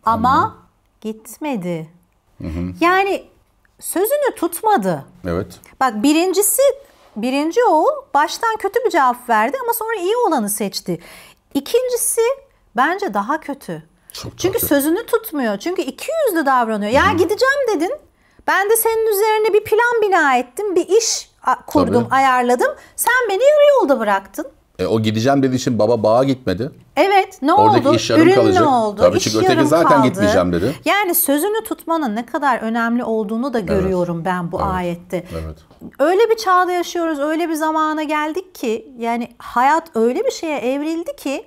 ama Hı-hı. gitmedi. Hı-hı. Yani sözünü tutmadı. Evet. Bak birincisi birinci oğul baştan kötü bir cevap verdi ama sonra iyi olanı seçti. İkincisi bence daha kötü. Çok Çünkü tatlı. sözünü tutmuyor. Çünkü iki yüzlü davranıyor. Ya hmm. gideceğim dedin. Ben de senin üzerine bir plan bina ettim. Bir iş kurdum, Tabii. ayarladım. Sen beni yarı yolda bıraktın. E, o gideceğim dediği için baba bağa gitmedi. Evet ne Oradaki oldu? iş yarım Ürün kalacak. ne oldu? Tabii iş çünkü öteki zaten kaldı. gitmeyeceğim dedi. Yani sözünü tutmanın ne kadar önemli olduğunu da görüyorum evet. ben bu evet. ayette. Evet. Öyle bir çağda yaşıyoruz, öyle bir zamana geldik ki yani hayat öyle bir şeye evrildi ki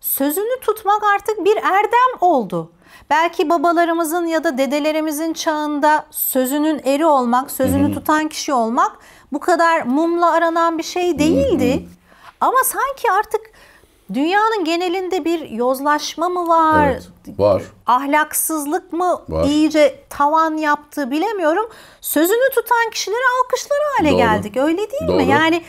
sözünü tutmak artık bir erdem oldu. Belki babalarımızın ya da dedelerimizin çağında sözünün eri olmak, sözünü Hı-hı. tutan kişi olmak bu kadar mumla aranan bir şey değildi. Hı-hı. Ama sanki artık dünyanın genelinde bir yozlaşma mı var? Evet, var. Ahlaksızlık mı var. iyice tavan yaptı bilemiyorum. Sözünü tutan kişilere alkışlar hale Doğru. geldik. Öyle değil Doğru. mi? Yani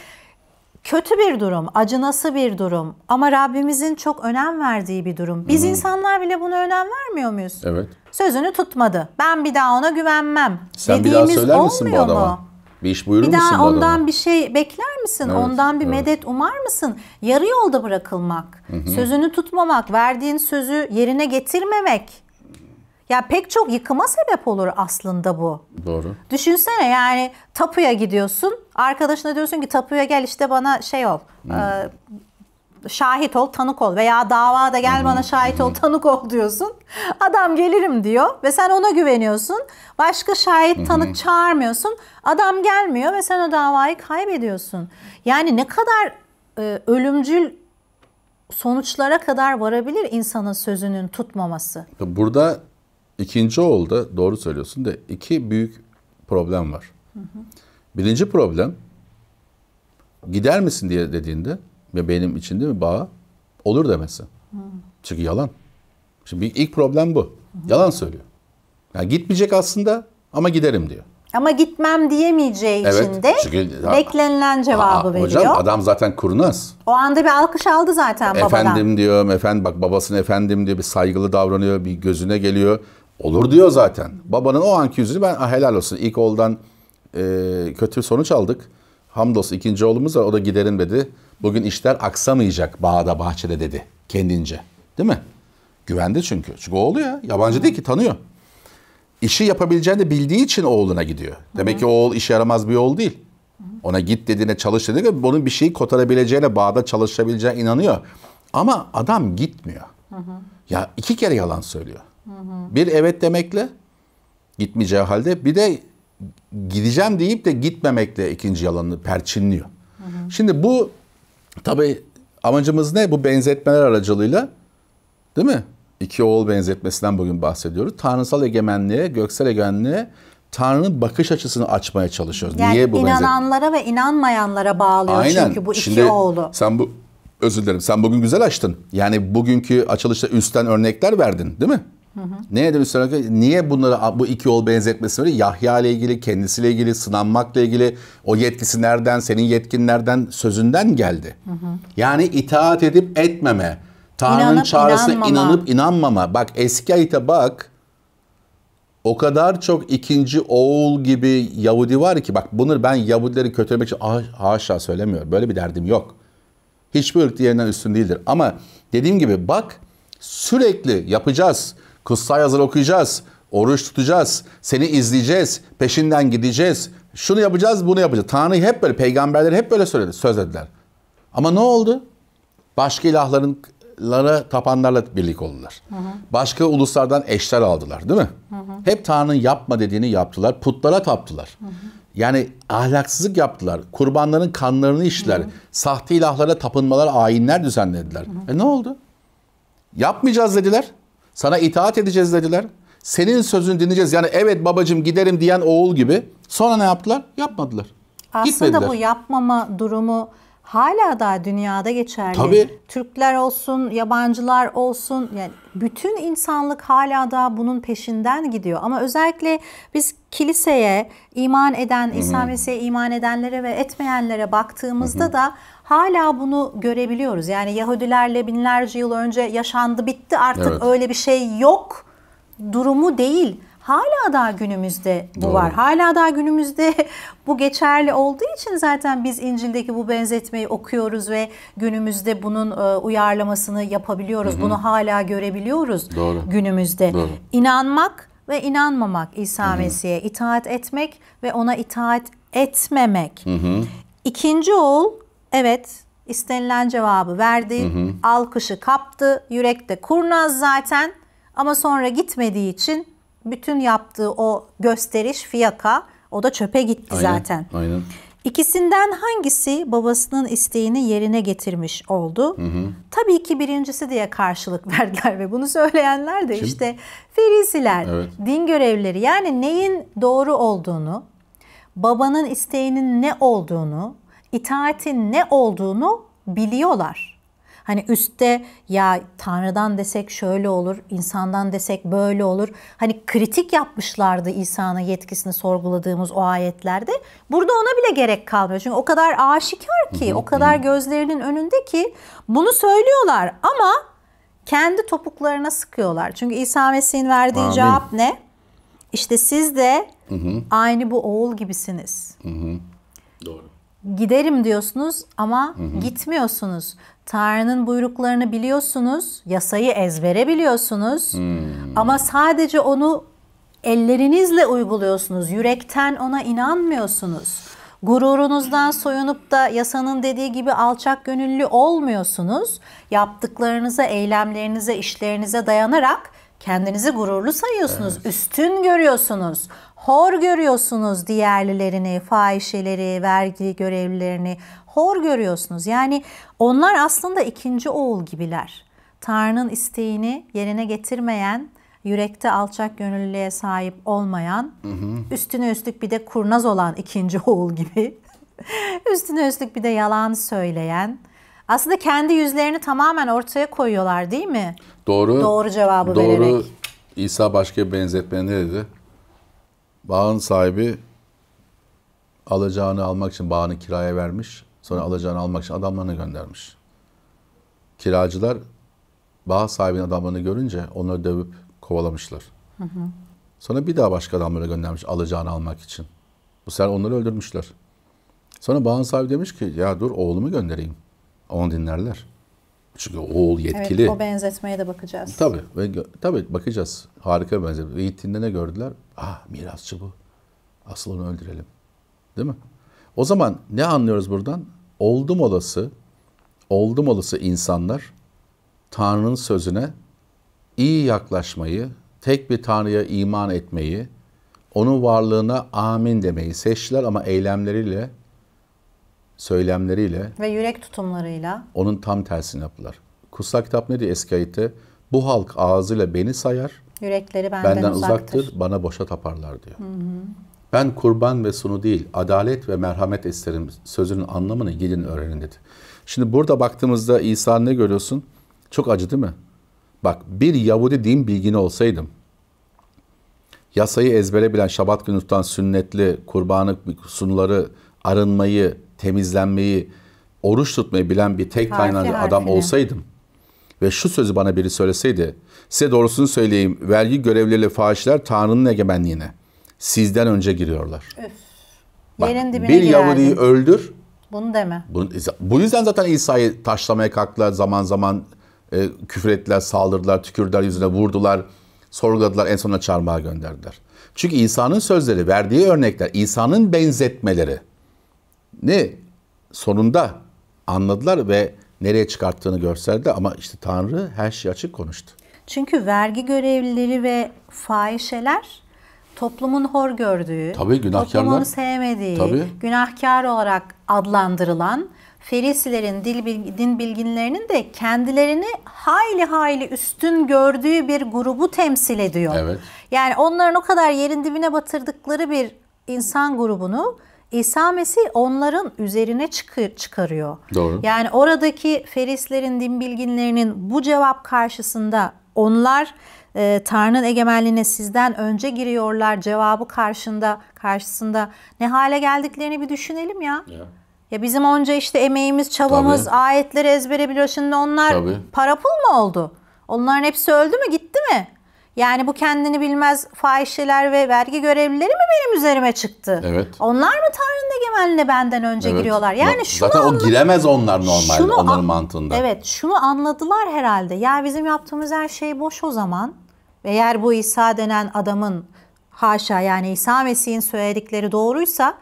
kötü bir durum, acınası bir durum ama Rabbimizin çok önem verdiği bir durum. Biz hmm. insanlar bile buna önem vermiyor muyuz? Evet. Sözünü tutmadı. Ben bir daha ona güvenmem. Sen bir daha söyler misin bu adama? Mu? Bir iş buyurur bir musun daha ondan bir şey bekler misin? Evet, ondan bir evet. medet umar mısın? Yarı yolda bırakılmak, Hı-hı. sözünü tutmamak, verdiğin sözü yerine getirmemek. Ya pek çok yıkıma sebep olur aslında bu. Doğru. Düşünsene yani tapuya gidiyorsun. Arkadaşına diyorsun ki tapuya gel işte bana şey ol. Hmm. E, şahit ol, tanık ol veya davada gel hmm. bana şahit ol, hmm. tanık ol diyorsun. Adam gelirim diyor ve sen ona güveniyorsun. Başka şahit, tanık çağırmıyorsun. Adam gelmiyor ve sen o davayı kaybediyorsun. Yani ne kadar e, ölümcül sonuçlara kadar varabilir insanın sözünün tutmaması. Burada İkinci oldu. doğru söylüyorsun da iki büyük problem var. Hı hı. Birinci problem gider misin diye dediğinde ve benim için değil mi bağa olur demesi. Hı. Çünkü yalan. Şimdi ilk problem bu. Hı hı. Yalan söylüyor. Yani gitmeyecek aslında ama giderim diyor. Ama gitmem diyemeyeceği evet, için de çünkü, beklenilen cevabı aa, veriyor. Hocam adam zaten kurnaz. O anda bir alkış aldı zaten babadan. Efendim diyor, efendim bak babasını efendim diyor, bir saygılı davranıyor, bir gözüne geliyor. Olur diyor zaten. Babanın o anki yüzünü ben ah, helal olsun. İlk oğuldan e, kötü sonuç aldık. Hamdolsun ikinci oğlumuz var o da giderin dedi. Bugün işler aksamayacak bağda bahçede dedi kendince. Değil mi? Güvendi çünkü. Çünkü oğlu ya yabancı değil ki tanıyor. İşi yapabileceğini bildiği için oğluna gidiyor. Demek hı ki oğul işe yaramaz bir oğul değil. Ona git dediğine çalış dediğine bunun bir şeyi kotarabileceğine bağda çalışabileceğine inanıyor. Ama adam gitmiyor. Hı-hı. Ya iki kere yalan söylüyor. Hı hı. Bir evet demekle gitmeyeceği halde bir de gideceğim deyip de gitmemekle ikinci yalanını perçinliyor. Hı hı. Şimdi bu tabii amacımız ne? Bu benzetmeler aracılığıyla değil mi? İki oğul benzetmesinden bugün bahsediyoruz. Tanrısal egemenliğe, göksel egemenliğe Tanrı'nın bakış açısını açmaya çalışıyoruz. Yani Niye bu inananlara benzetme? ve inanmayanlara bağlıyor Aynen. çünkü bu iki Şimdi oğlu. Sen bu özür dilerim. Sen bugün güzel açtın. Yani bugünkü açılışta üstten örnekler verdin, değil mi? Hı hı. Neye dönüş niye bunları bu iki yol benzetmesi var? Yahya ile ilgili, kendisiyle ilgili, sınanmakla ilgili o yetkisi nereden, senin yetkin nereden sözünden geldi. Hı hı. Yani itaat edip etmeme, Tanrı'nın çağrısına inanmama. inanıp inanmama. Bak eski ayete bak. O kadar çok ikinci oğul gibi Yahudi var ki bak bunları ben Yahudileri kötülemek için ha ah, haşa söylemiyorum. Böyle bir derdim yok. Hiçbir ırk diğerinden üstün değildir. Ama dediğim gibi bak sürekli yapacağız. Kutsal yazıları okuyacağız. Oruç tutacağız. Seni izleyeceğiz. Peşinden gideceğiz. Şunu yapacağız, bunu yapacağız. Tanrı hep böyle, peygamberleri hep böyle söyledi, söz ettiler. Ama ne oldu? Başka ilahların lara tapanlarla birlik oldular. Hı hı. Başka uluslardan eşler aldılar değil mi? Hı hı. Hep Tanrı'nın yapma dediğini yaptılar. Putlara taptılar. Hı hı. Yani ahlaksızlık yaptılar. Kurbanların kanlarını işler. Hı hı. Sahte ilahlara tapınmalar, ayinler düzenlediler. Hı hı. E ne oldu? Yapmayacağız dediler. Sana itaat edeceğiz dediler. Senin sözünü dinleyeceğiz. Yani evet babacım giderim diyen oğul gibi. Sonra ne yaptılar? Yapmadılar. Aslında Gitmediler. bu yapmama durumu hala da dünyada geçerli. Tabii. Türkler olsun, yabancılar olsun yani bütün insanlık hala da bunun peşinden gidiyor. Ama özellikle biz kiliseye iman eden, İsa Mesih'e iman edenlere ve etmeyenlere baktığımızda da hala bunu görebiliyoruz. Yani Yahudilerle binlerce yıl önce yaşandı bitti artık evet. öyle bir şey yok durumu değil hala daha günümüzde bu Doğru. var. Hala daha günümüzde bu geçerli olduğu için zaten biz İncil'deki bu benzetmeyi okuyoruz ve günümüzde bunun e, uyarlamasını yapabiliyoruz. Hı hı. Bunu hala görebiliyoruz Doğru. günümüzde. Doğru. İnanmak ve inanmamak İsa Mesih'e itaat etmek ve ona itaat etmemek. Hı hı. İkinci oğul evet istenilen cevabı verdi. Hı hı. Alkışı kaptı. Yürekte kurnaz zaten ama sonra gitmediği için bütün yaptığı o gösteriş fiyaka o da çöpe gitti aynen, zaten. Aynen. İkisinden hangisi babasının isteğini yerine getirmiş oldu? Hı hı. Tabii ki birincisi diye karşılık verdiler ve bunu söyleyenler de Kim? işte ferisiler, evet. din görevlileri. Yani neyin doğru olduğunu, babanın isteğinin ne olduğunu, itaatin ne olduğunu biliyorlar. Hani üstte ya Tanrı'dan desek şöyle olur, insandan desek böyle olur. Hani kritik yapmışlardı İsa'nın yetkisini sorguladığımız o ayetlerde. Burada ona bile gerek kalmıyor. Çünkü o kadar aşikar ki, o kadar gözlerinin önünde ki bunu söylüyorlar ama kendi topuklarına sıkıyorlar. Çünkü İsa Mesih'in verdiği Amin. cevap ne? İşte siz de hı hı. aynı bu oğul gibisiniz. Hı hı. Doğru. Giderim diyorsunuz ama hı hı. gitmiyorsunuz. Tanrı'nın buyruklarını biliyorsunuz, yasayı ezbere biliyorsunuz hmm. ama sadece onu ellerinizle uyguluyorsunuz. Yürekten ona inanmıyorsunuz. Gururunuzdan soyunup da yasanın dediği gibi alçak gönüllü olmuyorsunuz. Yaptıklarınıza, eylemlerinize, işlerinize dayanarak kendinizi gururlu sayıyorsunuz. Evet. Üstün görüyorsunuz. Hor görüyorsunuz diğerlerini, fahişeleri, vergi görevlilerini hor görüyorsunuz. Yani onlar aslında ikinci oğul gibiler. Tanrı'nın isteğini yerine getirmeyen, yürekte alçak gönüllülüğe sahip olmayan, hı hı. üstüne üstlük bir de kurnaz olan ikinci oğul gibi, üstüne üstlük bir de yalan söyleyen, aslında kendi yüzlerini tamamen ortaya koyuyorlar değil mi? Doğru. Doğru cevabı doğru, vererek. Doğru. İsa başka bir benzetmeni dedi. Bağın sahibi alacağını almak için bağını kiraya vermiş. Sonra alacağını almak için adamlarını göndermiş. Kiracılar bağ sahibinin adamlarını görünce onları dövüp kovalamışlar. Hı hı. Sonra bir daha başka adamları göndermiş alacağını almak için. Bu sefer onları öldürmüşler. Sonra bağın sahibi demiş ki ya dur oğlumu göndereyim. Onu dinlerler. Çünkü oğul yetkili. Evet, o benzetmeye de bakacağız. Tabii, ve, tabii bakacağız. Harika bir benzetme. gittiğinde ne gördüler? Ah mirasçı bu. Asıl onu öldürelim. Değil mi? O zaman ne anlıyoruz buradan? oldum olası, oldum olası insanlar Tanrı'nın sözüne iyi yaklaşmayı, tek bir Tanrı'ya iman etmeyi, onun varlığına amin demeyi seçtiler ama eylemleriyle, söylemleriyle ve yürek tutumlarıyla onun tam tersini yaptılar. Kutsal kitap ne diyor eski ayette? Bu halk ağzıyla beni sayar, yürekleri benden, benden uzaktır. uzaktır, bana boşa taparlar diyor. Hı hı. Ben kurban ve sunu değil, adalet ve merhamet isterim sözünün anlamını gidin öğrenin dedi. Şimdi burada baktığımızda İsa ne görüyorsun? Çok acı değil mi? Bak bir Yahudi din bilgini olsaydım, yasayı ezbere bilen Şabat günü tutan sünnetli, kurbanlık sunuları, arınmayı, temizlenmeyi, oruç tutmayı bilen bir tek kaynağı adam olsaydım ve şu sözü bana biri söyleseydi, size doğrusunu söyleyeyim, vergi görevlileri fahişler Tanrı'nın egemenliğine sizden önce giriyorlar. Üf. Bak, Yerin dibine bir girerdim. Yahudi'yi öldür. Bunu deme. Bu, bu yüzden zaten İsa'yı taşlamaya kalktılar zaman zaman e, küfür ettiler, saldırdılar, tükürdüler yüzüne vurdular, sorguladılar, en sonunda çarmıha gönderdiler. Çünkü İsa'nın sözleri, verdiği örnekler, İsa'nın benzetmeleri ne sonunda anladılar ve nereye çıkarttığını gösterdi ama işte Tanrı her şeyi açık konuştu. Çünkü vergi görevlileri ve fahişeler toplumun hor gördüğü, Tabii, toplumun sevmediği, Tabii. günahkar olarak adlandırılan Ferisilerin, dil bilgi, din bilginlerinin de kendilerini hayli hayli üstün gördüğü bir grubu temsil ediyor. Evet. Yani onların o kadar yerin dibine batırdıkları bir insan grubunu İsa Mesih onların üzerine çıkı, çıkarıyor. Doğru. Yani oradaki Ferislerin, din bilginlerinin bu cevap karşısında onlar e, Tanrı'nın egemenliğine sizden önce giriyorlar cevabı karşında karşısında ne hale geldiklerini bir düşünelim ya. Ya, ya bizim onca işte emeğimiz, çabamız, Tabii. ayetleri ezbere biliyor. Şimdi onlar Tabii. para pul mu oldu? Onların hepsi öldü mü, gitti mi? Yani bu kendini bilmez fahişeler ve vergi görevlileri mi benim üzerime çıktı? Evet. Onlar mı Tanrı'nın egemenliğine benden önce evet. giriyorlar? Yani şunu Zaten o giremez onlar normalde şunu, onların mantığında. Evet şunu anladılar herhalde. Ya bizim yaptığımız her şey boş o zaman. Eğer bu İsa denen adamın haşa yani İsa Mesih'in söyledikleri doğruysa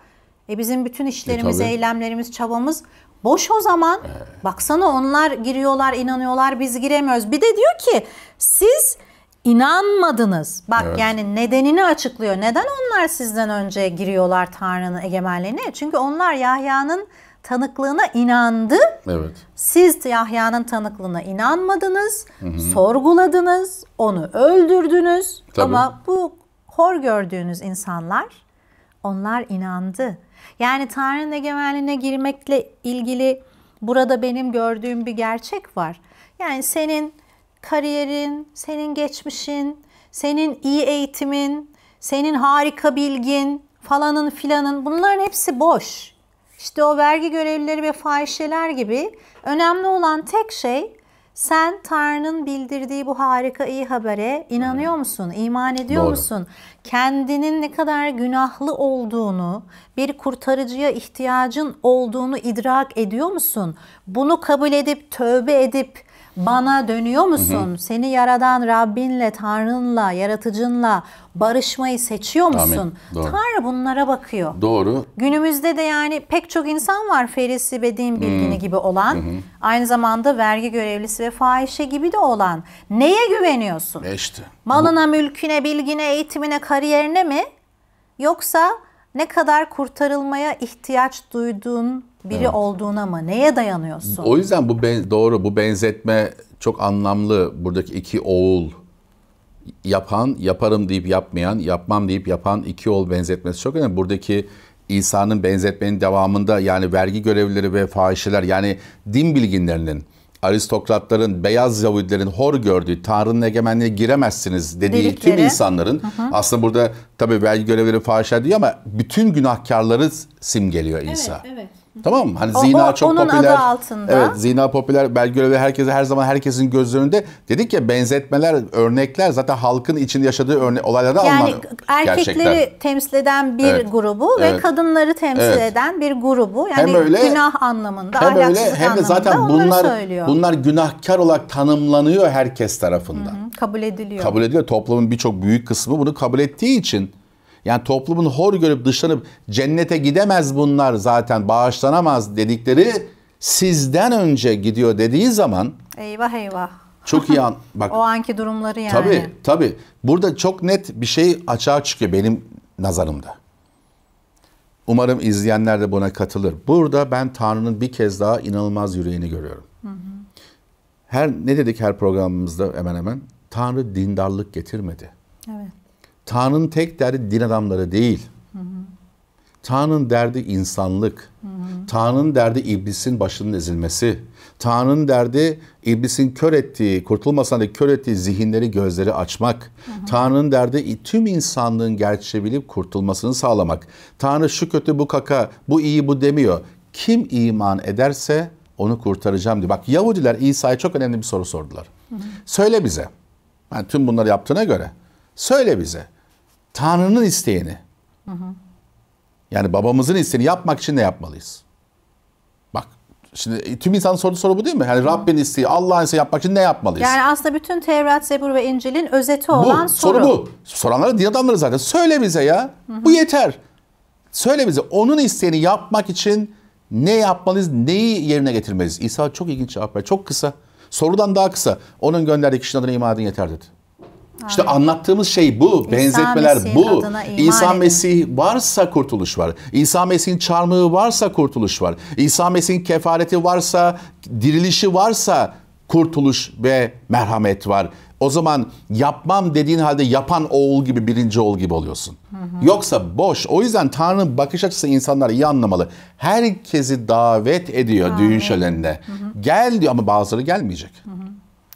e bizim bütün işlerimiz, e, eylemlerimiz, çabamız boş o zaman. Evet. Baksana onlar giriyorlar, inanıyorlar, biz giremiyoruz. Bir de diyor ki siz inanmadınız. Bak evet. yani nedenini açıklıyor. Neden onlar sizden önce giriyorlar Tanrı'nın egemenliğine? Çünkü onlar Yahya'nın tanıklığına inandı. Evet. Siz Yahya'nın tanıklığına inanmadınız, Hı-hı. sorguladınız, onu öldürdünüz. Tabii. Ama bu hor gördüğünüz insanlar, onlar inandı. Yani Tanrı'nın egemenliğine girmekle ilgili burada benim gördüğüm bir gerçek var. Yani senin kariyerin, senin geçmişin, senin iyi eğitimin, senin harika bilgin falanın filanın bunların hepsi boş. İşte o vergi görevlileri ve fahişeler gibi önemli olan tek şey sen Tanrı'nın bildirdiği bu harika iyi habere inanıyor musun? İman ediyor Doğru. musun? Kendinin ne kadar günahlı olduğunu, bir kurtarıcıya ihtiyacın olduğunu idrak ediyor musun? Bunu kabul edip tövbe edip bana dönüyor musun? Hı hı. Seni yaradan Rabbinle, Tanrınla, yaratıcınla barışmayı seçiyor musun? Doğru. Tanrı bunlara bakıyor. Doğru. Günümüzde de yani pek çok insan var ferisi bediğin bilgini hmm. gibi olan. Hı hı. Aynı zamanda vergi görevlisi ve fahişe gibi de olan. Neye güveniyorsun? E Malına, Bu... mülküne, bilgine, eğitimine, kariyerine mi? Yoksa ne kadar kurtarılmaya ihtiyaç duyduğun biri evet. olduğuna mı? Neye dayanıyorsun? O yüzden bu ben, doğru bu benzetme çok anlamlı. Buradaki iki oğul yapan, yaparım deyip yapmayan, yapmam deyip yapan iki oğul benzetmesi çok önemli. Buradaki İsa'nın benzetmenin devamında yani vergi görevlileri ve fahişeler yani din bilginlerinin aristokratların, beyaz Yahudilerin hor gördüğü, Tanrı'nın egemenliğine giremezsiniz dediği Dedikleri. tüm insanların hı hı. aslında burada tabii vergi görevleri fahişe diyor ama bütün günahkarları simgeliyor İsa. Evet, evet. Tamam mı? Hani zina o, çok onun popüler. Onun adı altında. Evet zina popüler. Belgöl ve herkese her zaman herkesin göz önünde. Dedik ya benzetmeler, örnekler zaten halkın içinde yaşadığı örne olaylarda yani alınan erkekleri temsil eden bir evet. grubu evet. ve kadınları temsil evet. eden bir grubu. Yani hem öyle, günah anlamında, hem öyle, hem de zaten bunlar söylüyor. bunlar günahkar olarak tanımlanıyor herkes tarafından. Hı hı, kabul ediliyor. Kabul ediliyor. Toplumun birçok büyük kısmı bunu kabul ettiği için yani toplumun hor görüp dışlanıp cennete gidemez bunlar zaten bağışlanamaz dedikleri sizden önce gidiyor dediği zaman eyvah eyvah. Çok iyi an bak. o anki durumları yani. Tabii tabii. Burada çok net bir şey açığa çıkıyor benim nazarımda. Umarım izleyenler de buna katılır. Burada ben Tanrı'nın bir kez daha inanılmaz yüreğini görüyorum. Hı hı. Her ne dedik her programımızda hemen hemen Tanrı dindarlık getirmedi. Evet. Tanrı'nın tek derdi din adamları değil. Hı Tanrı'nın derdi insanlık. Hı Tanrı'nın derdi iblisin başının ezilmesi. Tanrı'nın derdi iblisin kör ettiği, kurtulmasan da kör ettiği zihinleri, gözleri açmak. Tanrı'nın derdi tüm insanlığın gerçeği kurtulmasını sağlamak. Tanrı şu kötü, bu kaka, bu iyi, bu demiyor. Kim iman ederse onu kurtaracağım diyor. Bak Yahudiler İsa'ya çok önemli bir soru sordular. Hı hı. Söyle bize. Yani tüm bunları yaptığına göre. Söyle bize. Tanrı'nın isteğini. Hı hı. Yani babamızın isteğini yapmak için ne yapmalıyız? Bak şimdi e, tüm insanın sorduğu soru bu değil mi? Yani Rabbin isteği, Allah'ın isteği yapmak için ne yapmalıyız? Yani aslında bütün Tevrat, Zebur ve İncil'in özeti olan bu, soru. Soru bu. Soranlara din adamları zaten. Söyle bize ya. Hı hı. Bu yeter. Söyle bize onun isteğini yapmak için ne yapmalıyız, neyi yerine getirmeliyiz? İsa çok ilginç cevap verdi. Çok kısa. Sorudan daha kısa. Onun gönderdiği kişinin adına iman edin yeter dedi. Aynen. İşte anlattığımız şey bu, İsa benzetmeler bu. İsa edin. Mesih varsa kurtuluş var. İsa Mesih'in çarmığı varsa kurtuluş var. İsa Mesih'in kefareti varsa, dirilişi varsa kurtuluş ve merhamet var. O zaman yapmam dediğin halde yapan oğul gibi birinci oğul gibi oluyorsun. Hı hı. Yoksa boş. O yüzden Tanrı'nın bakış açısı insanlar iyi anlamalı. Herkesi davet ediyor Amin. düğün şölenine. Hı hı. Gel diyor ama bazıları gelmeyecek. Hı hı.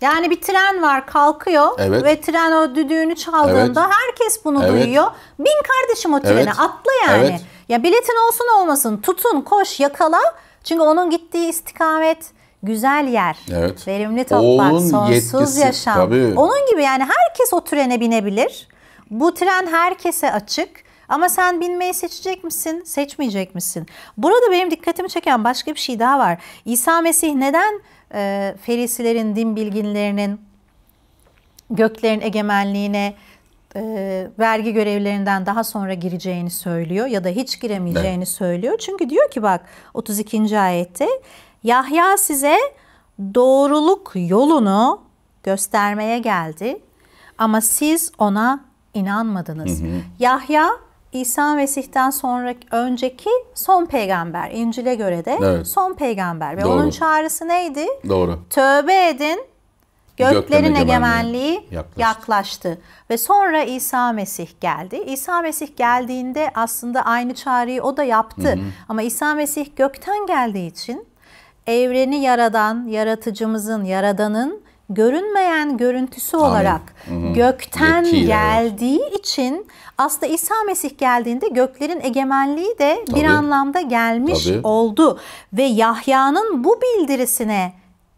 Yani bir tren var kalkıyor evet. ve tren o düdüğünü çaldığında evet. herkes bunu evet. duyuyor. Bin kardeşim o trene evet. atla yani. Evet. Ya biletin olsun olmasın tutun koş yakala. Çünkü onun gittiği istikamet güzel yer, evet. verimli toprak, Oğlun sonsuz yetkisi, yaşam. Tabii. Onun gibi yani herkes o trene binebilir. Bu tren herkese açık. Ama sen binmeyi seçecek misin, seçmeyecek misin? Burada benim dikkatimi çeken başka bir şey daha var. İsa Mesih neden e, ferisilerin, din bilginlerinin göklerin egemenliğine e, vergi görevlerinden daha sonra gireceğini söylüyor ya da hiç giremeyeceğini evet. söylüyor. Çünkü diyor ki bak 32. ayette Yahya size doğruluk yolunu göstermeye geldi ama siz ona inanmadınız. Hı hı. Yahya İsa Mesih'ten sonra önceki son peygamber. İncil'e göre de evet. son peygamber. Ve Doğru. onun çağrısı neydi? Doğru. Tövbe edin. Göklerin, egemenliği yaklaştı. yaklaştı. Ve sonra İsa Mesih geldi. İsa Mesih geldiğinde aslında aynı çağrıyı o da yaptı. Hı hı. Ama İsa Mesih gökten geldiği için evreni yaradan, yaratıcımızın, yaradanın görünmeyen görüntüsü Amin. olarak Hı-hı. gökten Yetkiyle, geldiği için aslında İsa Mesih geldiğinde göklerin egemenliği de Tabii. bir anlamda gelmiş Tabii. oldu ve Yahya'nın bu bildirisine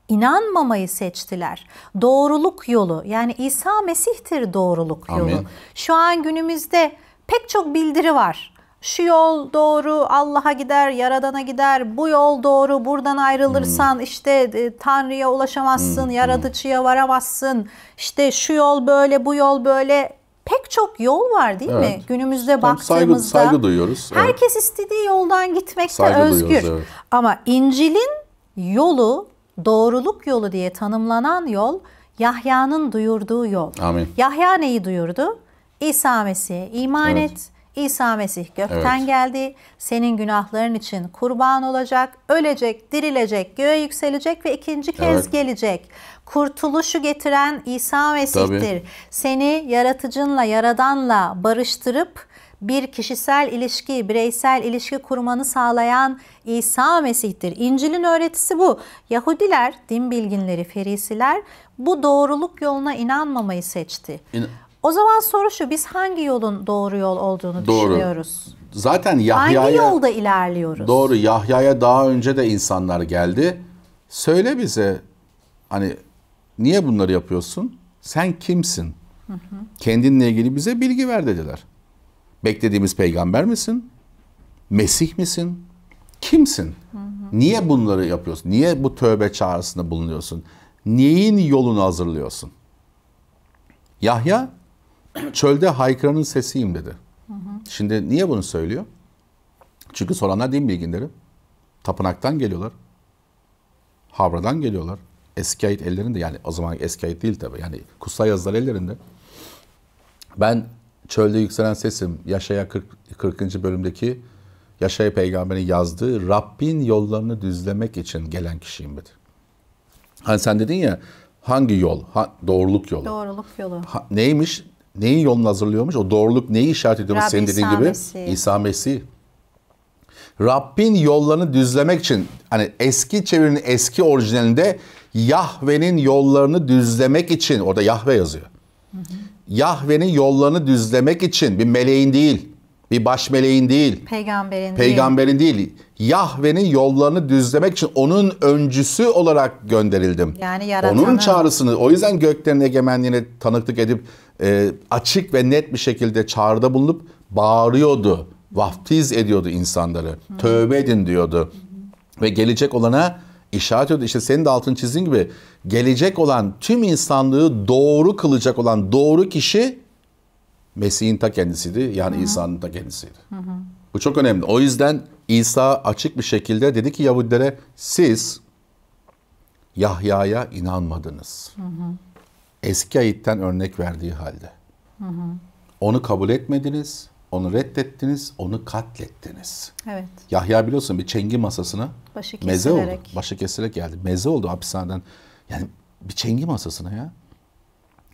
inanmamayı seçtiler. Doğruluk yolu yani İsa Mesih'tir doğruluk Amin. yolu. Şu an günümüzde pek çok bildiri var şu yol doğru Allah'a gider, Yaradan'a gider, bu yol doğru buradan ayrılırsan hmm. işte e, Tanrı'ya ulaşamazsın, hmm. Yaratıcı'ya varamazsın, İşte şu yol böyle, bu yol böyle pek çok yol var değil evet. mi? Günümüzde Tam baktığımızda. Saygı, saygı duyuyoruz. Evet. Herkes istediği yoldan gitmekte saygı özgür. Duyuyoruz, evet. Ama İncil'in yolu, doğruluk yolu diye tanımlanan yol Yahya'nın duyurduğu yol. Amin. Yahya neyi duyurdu? İsa Mesih'e iman evet. et İsa Mesih gökten evet. geldi. Senin günahların için kurban olacak, ölecek, dirilecek, göğe yükselecek ve ikinci kez evet. gelecek. Kurtuluşu getiren İsa Mesih'tir. Tabii. Seni yaratıcınla, yaradanla barıştırıp bir kişisel ilişki, bireysel ilişki kurmanı sağlayan İsa Mesih'tir. İncil'in öğretisi bu. Yahudiler, din bilginleri, ferisiler bu doğruluk yoluna inanmamayı seçti. İn o zaman soru şu biz hangi yolun doğru yol olduğunu doğru. düşünüyoruz? Zaten Yahya'ya... Hangi yolda ilerliyoruz? Doğru Yahya'ya daha önce de insanlar geldi. Söyle bize hani niye bunları yapıyorsun? Sen kimsin? Hı hı. Kendinle ilgili bize bilgi ver dediler. Beklediğimiz peygamber misin? Mesih misin? Kimsin? Hı hı. Niye bunları yapıyorsun? Niye bu tövbe çağrısında bulunuyorsun? Neyin yolunu hazırlıyorsun? Yahya çölde haykıranın sesiyim dedi. Hı hı. Şimdi niye bunu söylüyor? Çünkü soranlar din bilginleri. Tapınaktan geliyorlar. Havra'dan geliyorlar. Eski ayet ellerinde yani o zaman eski ayet değil tabi Yani kutsal yazılar ellerinde. Ben çölde yükselen sesim Yaşaya 40. 40. bölümdeki Yaşaya peygamberin yazdığı Rabbin yollarını düzlemek için gelen kişiyim dedi. Hani sen dedin ya hangi yol? Ha, doğruluk yolu. Doğruluk yolu. Ha, neymiş? neyin yolunu hazırlıyormuş? O doğruluk neyi işaret ediyor Rabbi senin dediğin İsa gibi? Mesih. İsa Mesih. Rabbin yollarını düzlemek için hani eski çevirinin eski orijinalinde Yahve'nin yollarını düzlemek için orada Yahve yazıyor. Hı hı. Yahve'nin yollarını düzlemek için bir meleğin değil. Bir baş meleğin değil. Peygamberin, peygamberin değil. değil. Yahve'nin yollarını düzlemek için onun öncüsü olarak gönderildim. Yani yaratanı. Onun çağrısını o yüzden göklerin egemenliğine tanıklık edip e, açık ve net bir şekilde çağrıda bulunup bağırıyordu. Vaftiz ediyordu insanları. Hı. Tövbe edin diyordu. Hı. Ve gelecek olana işaret ediyordu. İşte senin de altın çizdiğin gibi gelecek olan tüm insanlığı doğru kılacak olan doğru kişi Mesih'in ta kendisiydi. Yani İsa'nın ta kendisiydi. Hı hı. Bu çok önemli. O yüzden İsa açık bir şekilde dedi ki Yahudilere siz Yahya'ya inanmadınız. Hı hı. Eski ayetten örnek verdiği halde. Hı hı. Onu kabul etmediniz, onu reddettiniz, onu katlettiniz. Evet. Yahya biliyorsun bir çengi masasına başı meze oldu. Başı kesilerek geldi. Meze oldu hapishaneden. Yani bir çengi masasına ya.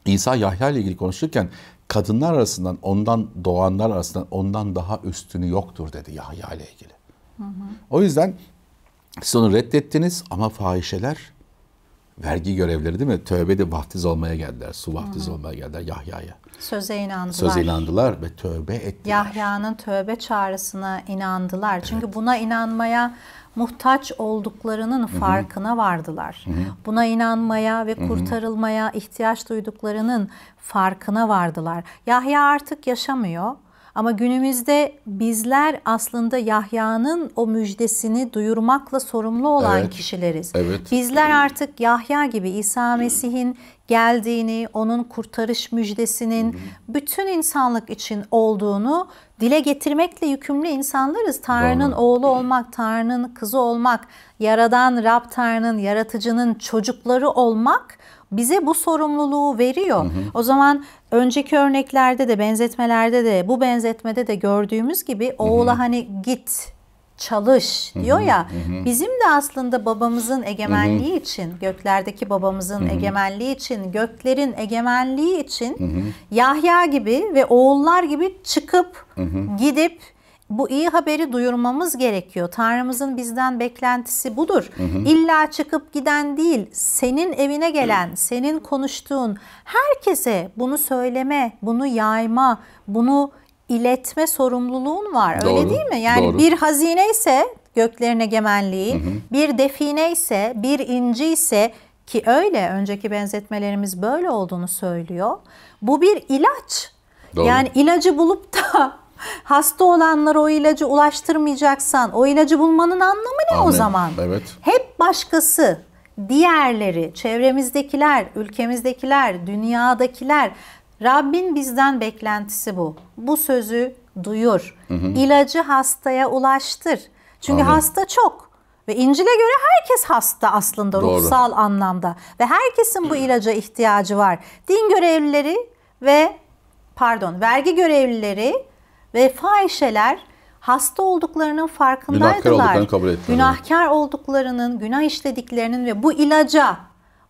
İsa Yahya ile ilgili konuşurken kadınlar arasından ondan doğanlar arasından ondan daha üstünü yoktur dedi Yahya ile ilgili. Hı hı. O yüzden siz onu reddettiniz ama fahişeler vergi görevleri değil mi? Tövbe de vaftiz olmaya geldiler. Su vaftiz hı hı. olmaya geldiler Yahya'ya. Söze inandılar. Söze inandılar ve tövbe ettiler. Yahya'nın tövbe çağrısına inandılar. Çünkü evet. buna inanmaya muhtaç olduklarının Hı-hı. farkına vardılar. Hı-hı. Buna inanmaya ve Hı-hı. kurtarılmaya ihtiyaç duyduklarının farkına vardılar. Yahya artık yaşamıyor. Ama günümüzde bizler aslında Yahya'nın o müjdesini duyurmakla sorumlu olan evet. kişileriz. Evet. Bizler artık Yahya gibi İsa Mesih'in geldiğini, onun kurtarış müjdesinin bütün insanlık için olduğunu dile getirmekle yükümlü insanlarız. Tanrı'nın oğlu olmak, Tanrı'nın kızı olmak, yaradan Rab Tanrı'nın, yaratıcının çocukları olmak bize bu sorumluluğu veriyor. Hı hı. O zaman önceki örneklerde de benzetmelerde de bu benzetmede de gördüğümüz gibi oğula hani git çalış diyor ya. Bizim de aslında babamızın egemenliği için, göklerdeki babamızın egemenliği için, göklerin egemenliği için Yahya gibi ve oğullar gibi çıkıp gidip bu iyi haberi duyurmamız gerekiyor. Tanrımızın bizden beklentisi budur. İlla çıkıp giden değil, senin evine gelen, senin konuştuğun herkese bunu söyleme, bunu yayma, bunu iletme sorumluluğun var. Doğru, Öyle değil mi? Yani doğru. bir hazine ise göklerin egemenliği, hı hı. bir define ise, bir inci ise ki öyle önceki benzetmelerimiz böyle olduğunu söylüyor. Bu bir ilaç. Doğru. Yani ilacı bulup da hasta olanlara o ilacı ulaştırmayacaksan o ilacı bulmanın anlamı ne Anladım. o zaman? Evet. Hep başkası, diğerleri, çevremizdekiler, ülkemizdekiler, dünyadakiler Rabbin bizden beklentisi bu. Bu sözü duyur. Hı hı. İlacı hastaya ulaştır. Çünkü Amin. hasta çok. Ve İncil'e göre herkes hasta aslında Doğru. ruhsal anlamda ve herkesin bu ilaca ihtiyacı var. Din görevlileri ve pardon vergi görevlileri ve fahişeler hasta olduklarının farkındaydılar. Günahkar olduklarını kabul ettiler. Günahkar olduklarının, günah işlediklerinin ve bu ilaca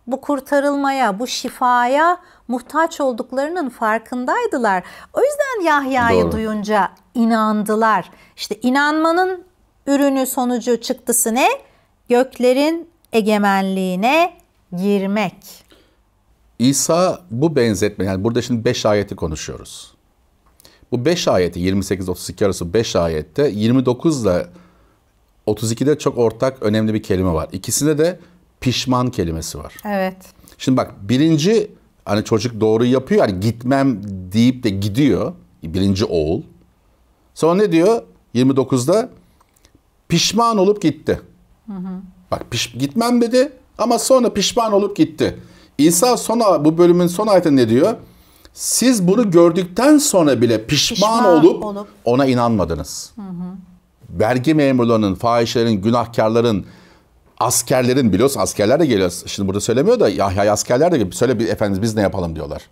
bu kurtarılmaya, bu şifaya muhtaç olduklarının farkındaydılar. O yüzden Yahya'yı duyunca inandılar. İşte inanmanın ürünü sonucu çıktısı ne? Göklerin egemenliğine girmek. İsa bu benzetme yani burada şimdi 5 ayeti konuşuyoruz. Bu 5 ayeti 28-32 arası 5 ayette 29 ile 32'de çok ortak önemli bir kelime var. İkisinde de pişman kelimesi var. Evet. Şimdi bak birinci hani çocuk doğru yapıyor hani gitmem deyip de gidiyor. Birinci oğul. Sonra ne diyor? 29'da pişman olup gitti. Hı hı. Bak piş, gitmem dedi ama sonra pişman olup gitti. İsa sona bu bölümün son ayetinde ne diyor? Siz bunu gördükten sonra bile pişman, pişman olup, olup ona inanmadınız. Hı hı. Vergi memurlarının, fahişlerin, günahkarların, askerlerin biliyoruz, askerler de geliyor. Şimdi burada söylemiyor da Yahya askerler de geliyor. Söyle bir efendimiz biz ne yapalım diyorlar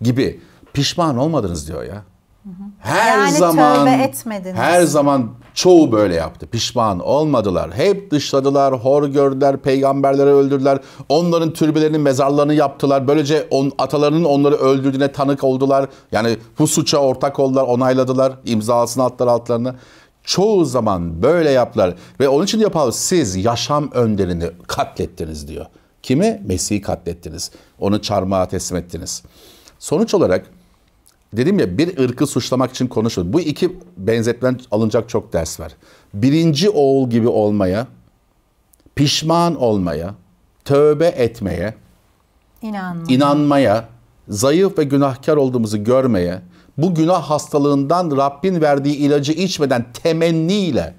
gibi. Pişman olmadınız diyor ya. Her yani zaman tövbe etmediniz. Her zaman çoğu böyle yaptı. Pişman olmadılar. Hep dışladılar, hor gördüler, peygamberleri öldürdüler. Onların türbelerini mezarlarını yaptılar. Böylece on, atalarının onları öldürdüğüne tanık oldular. Yani bu suça ortak oldular, onayladılar imzasını attılar altlarını çoğu zaman böyle yaplar Ve onun için yapar siz yaşam önderini katlettiniz diyor. Kimi? Mesih'i katlettiniz. Onu çarmıha teslim ettiniz. Sonuç olarak dedim ya bir ırkı suçlamak için konuşulur. Bu iki benzetmen alınacak çok ders var. Birinci oğul gibi olmaya, pişman olmaya, tövbe etmeye, İnanma. inanmaya, zayıf ve günahkar olduğumuzu görmeye, bu günah hastalığından Rabbin verdiği ilacı içmeden temenniyle,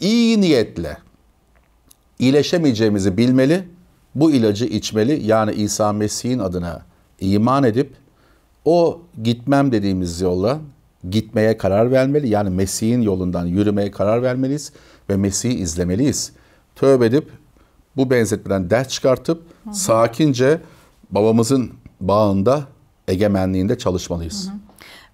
iyi niyetle iyileşemeyeceğimizi bilmeli, bu ilacı içmeli yani İsa Mesih'in adına iman edip o gitmem dediğimiz yolla gitmeye karar vermeli. Yani Mesih'in yolundan yürümeye karar vermeliyiz ve Mesih'i izlemeliyiz. Tövbe edip bu benzetmeden ders çıkartıp hı hı. sakince babamızın bağında, egemenliğinde çalışmalıyız. Hı hı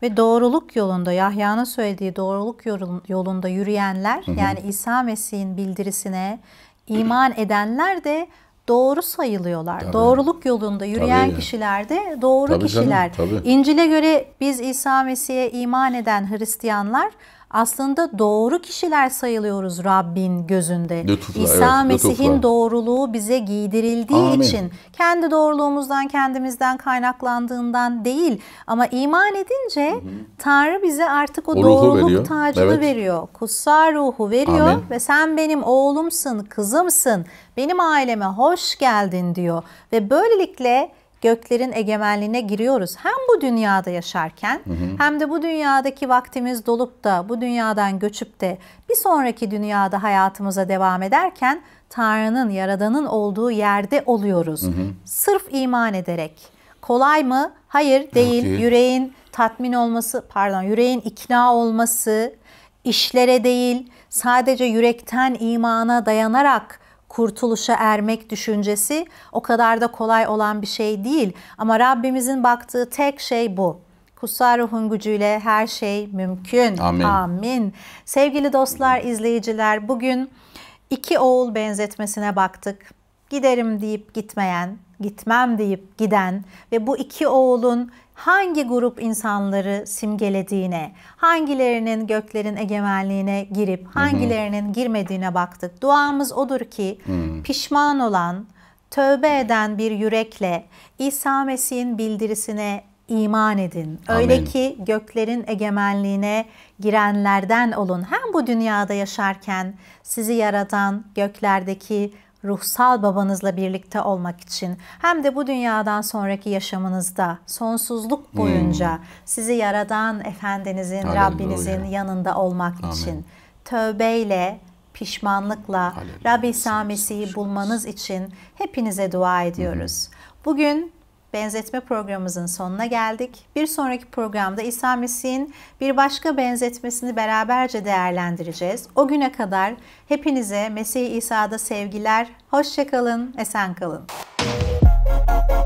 ve doğruluk yolunda Yahya'nın söylediği doğruluk yolunda yürüyenler hı hı. yani İsa Mesih'in bildirisine iman edenler de doğru sayılıyorlar. Tabii. Doğruluk yolunda yürüyen tabii. kişiler de doğru tabii kişiler. İncil'e göre biz İsa Mesih'e iman eden Hristiyanlar aslında doğru kişiler sayılıyoruz Rabbin gözünde. Lütufla, İsa evet, Mesih'in lütufla. doğruluğu bize giydirildiği Amin. için kendi doğruluğumuzdan kendimizden kaynaklandığından değil ama iman edince Hı-hı. Tanrı bize artık o, o doğruluk veriyor. tacını evet. veriyor. Kutsal ruhu veriyor Amin. ve sen benim oğlumsun, kızımsın. Benim aileme hoş geldin diyor ve böylelikle göklerin egemenliğine giriyoruz. Hem bu dünyada yaşarken hı hı. hem de bu dünyadaki vaktimiz dolup da bu dünyadan göçüp de bir sonraki dünyada hayatımıza devam ederken Tanrı'nın, Yaradan'ın olduğu yerde oluyoruz. Hı hı. Sırf iman ederek. Kolay mı? Hayır değil. değil. Yüreğin tatmin olması, pardon, yüreğin ikna olması, işlere değil, sadece yürekten imana dayanarak kurtuluşa ermek düşüncesi o kadar da kolay olan bir şey değil. Ama Rabbimizin baktığı tek şey bu. Kutsal ruhun gücüyle her şey mümkün. Amin. Amin. Sevgili dostlar, izleyiciler bugün iki oğul benzetmesine baktık. Giderim deyip gitmeyen, gitmem deyip giden ve bu iki oğulun hangi grup insanları simgelediğine, hangilerinin göklerin egemenliğine girip hangilerinin girmediğine baktık. Duamız odur ki pişman olan, tövbe eden bir yürekle İsa Mesih'in bildirisine iman edin. Öyle Amin. ki göklerin egemenliğine girenlerden olun. Hem bu dünyada yaşarken sizi yaratan göklerdeki ruhsal babanızla birlikte olmak için hem de bu dünyadan sonraki yaşamınızda sonsuzluk hmm. boyunca hmm. sizi yaradan efendinizin Hallelujah. Rabbinizin yanında olmak Amen. için tövbeyle pişmanlıkla Hallelujah. Rabbi Sami'si'yi bulmanız için hepinize dua ediyoruz. Hmm. Bugün benzetme programımızın sonuna geldik. Bir sonraki programda İsa Mesih'in bir başka benzetmesini beraberce değerlendireceğiz. O güne kadar hepinize Mesih İsa'da sevgiler, hoşçakalın, esen kalın. Müzik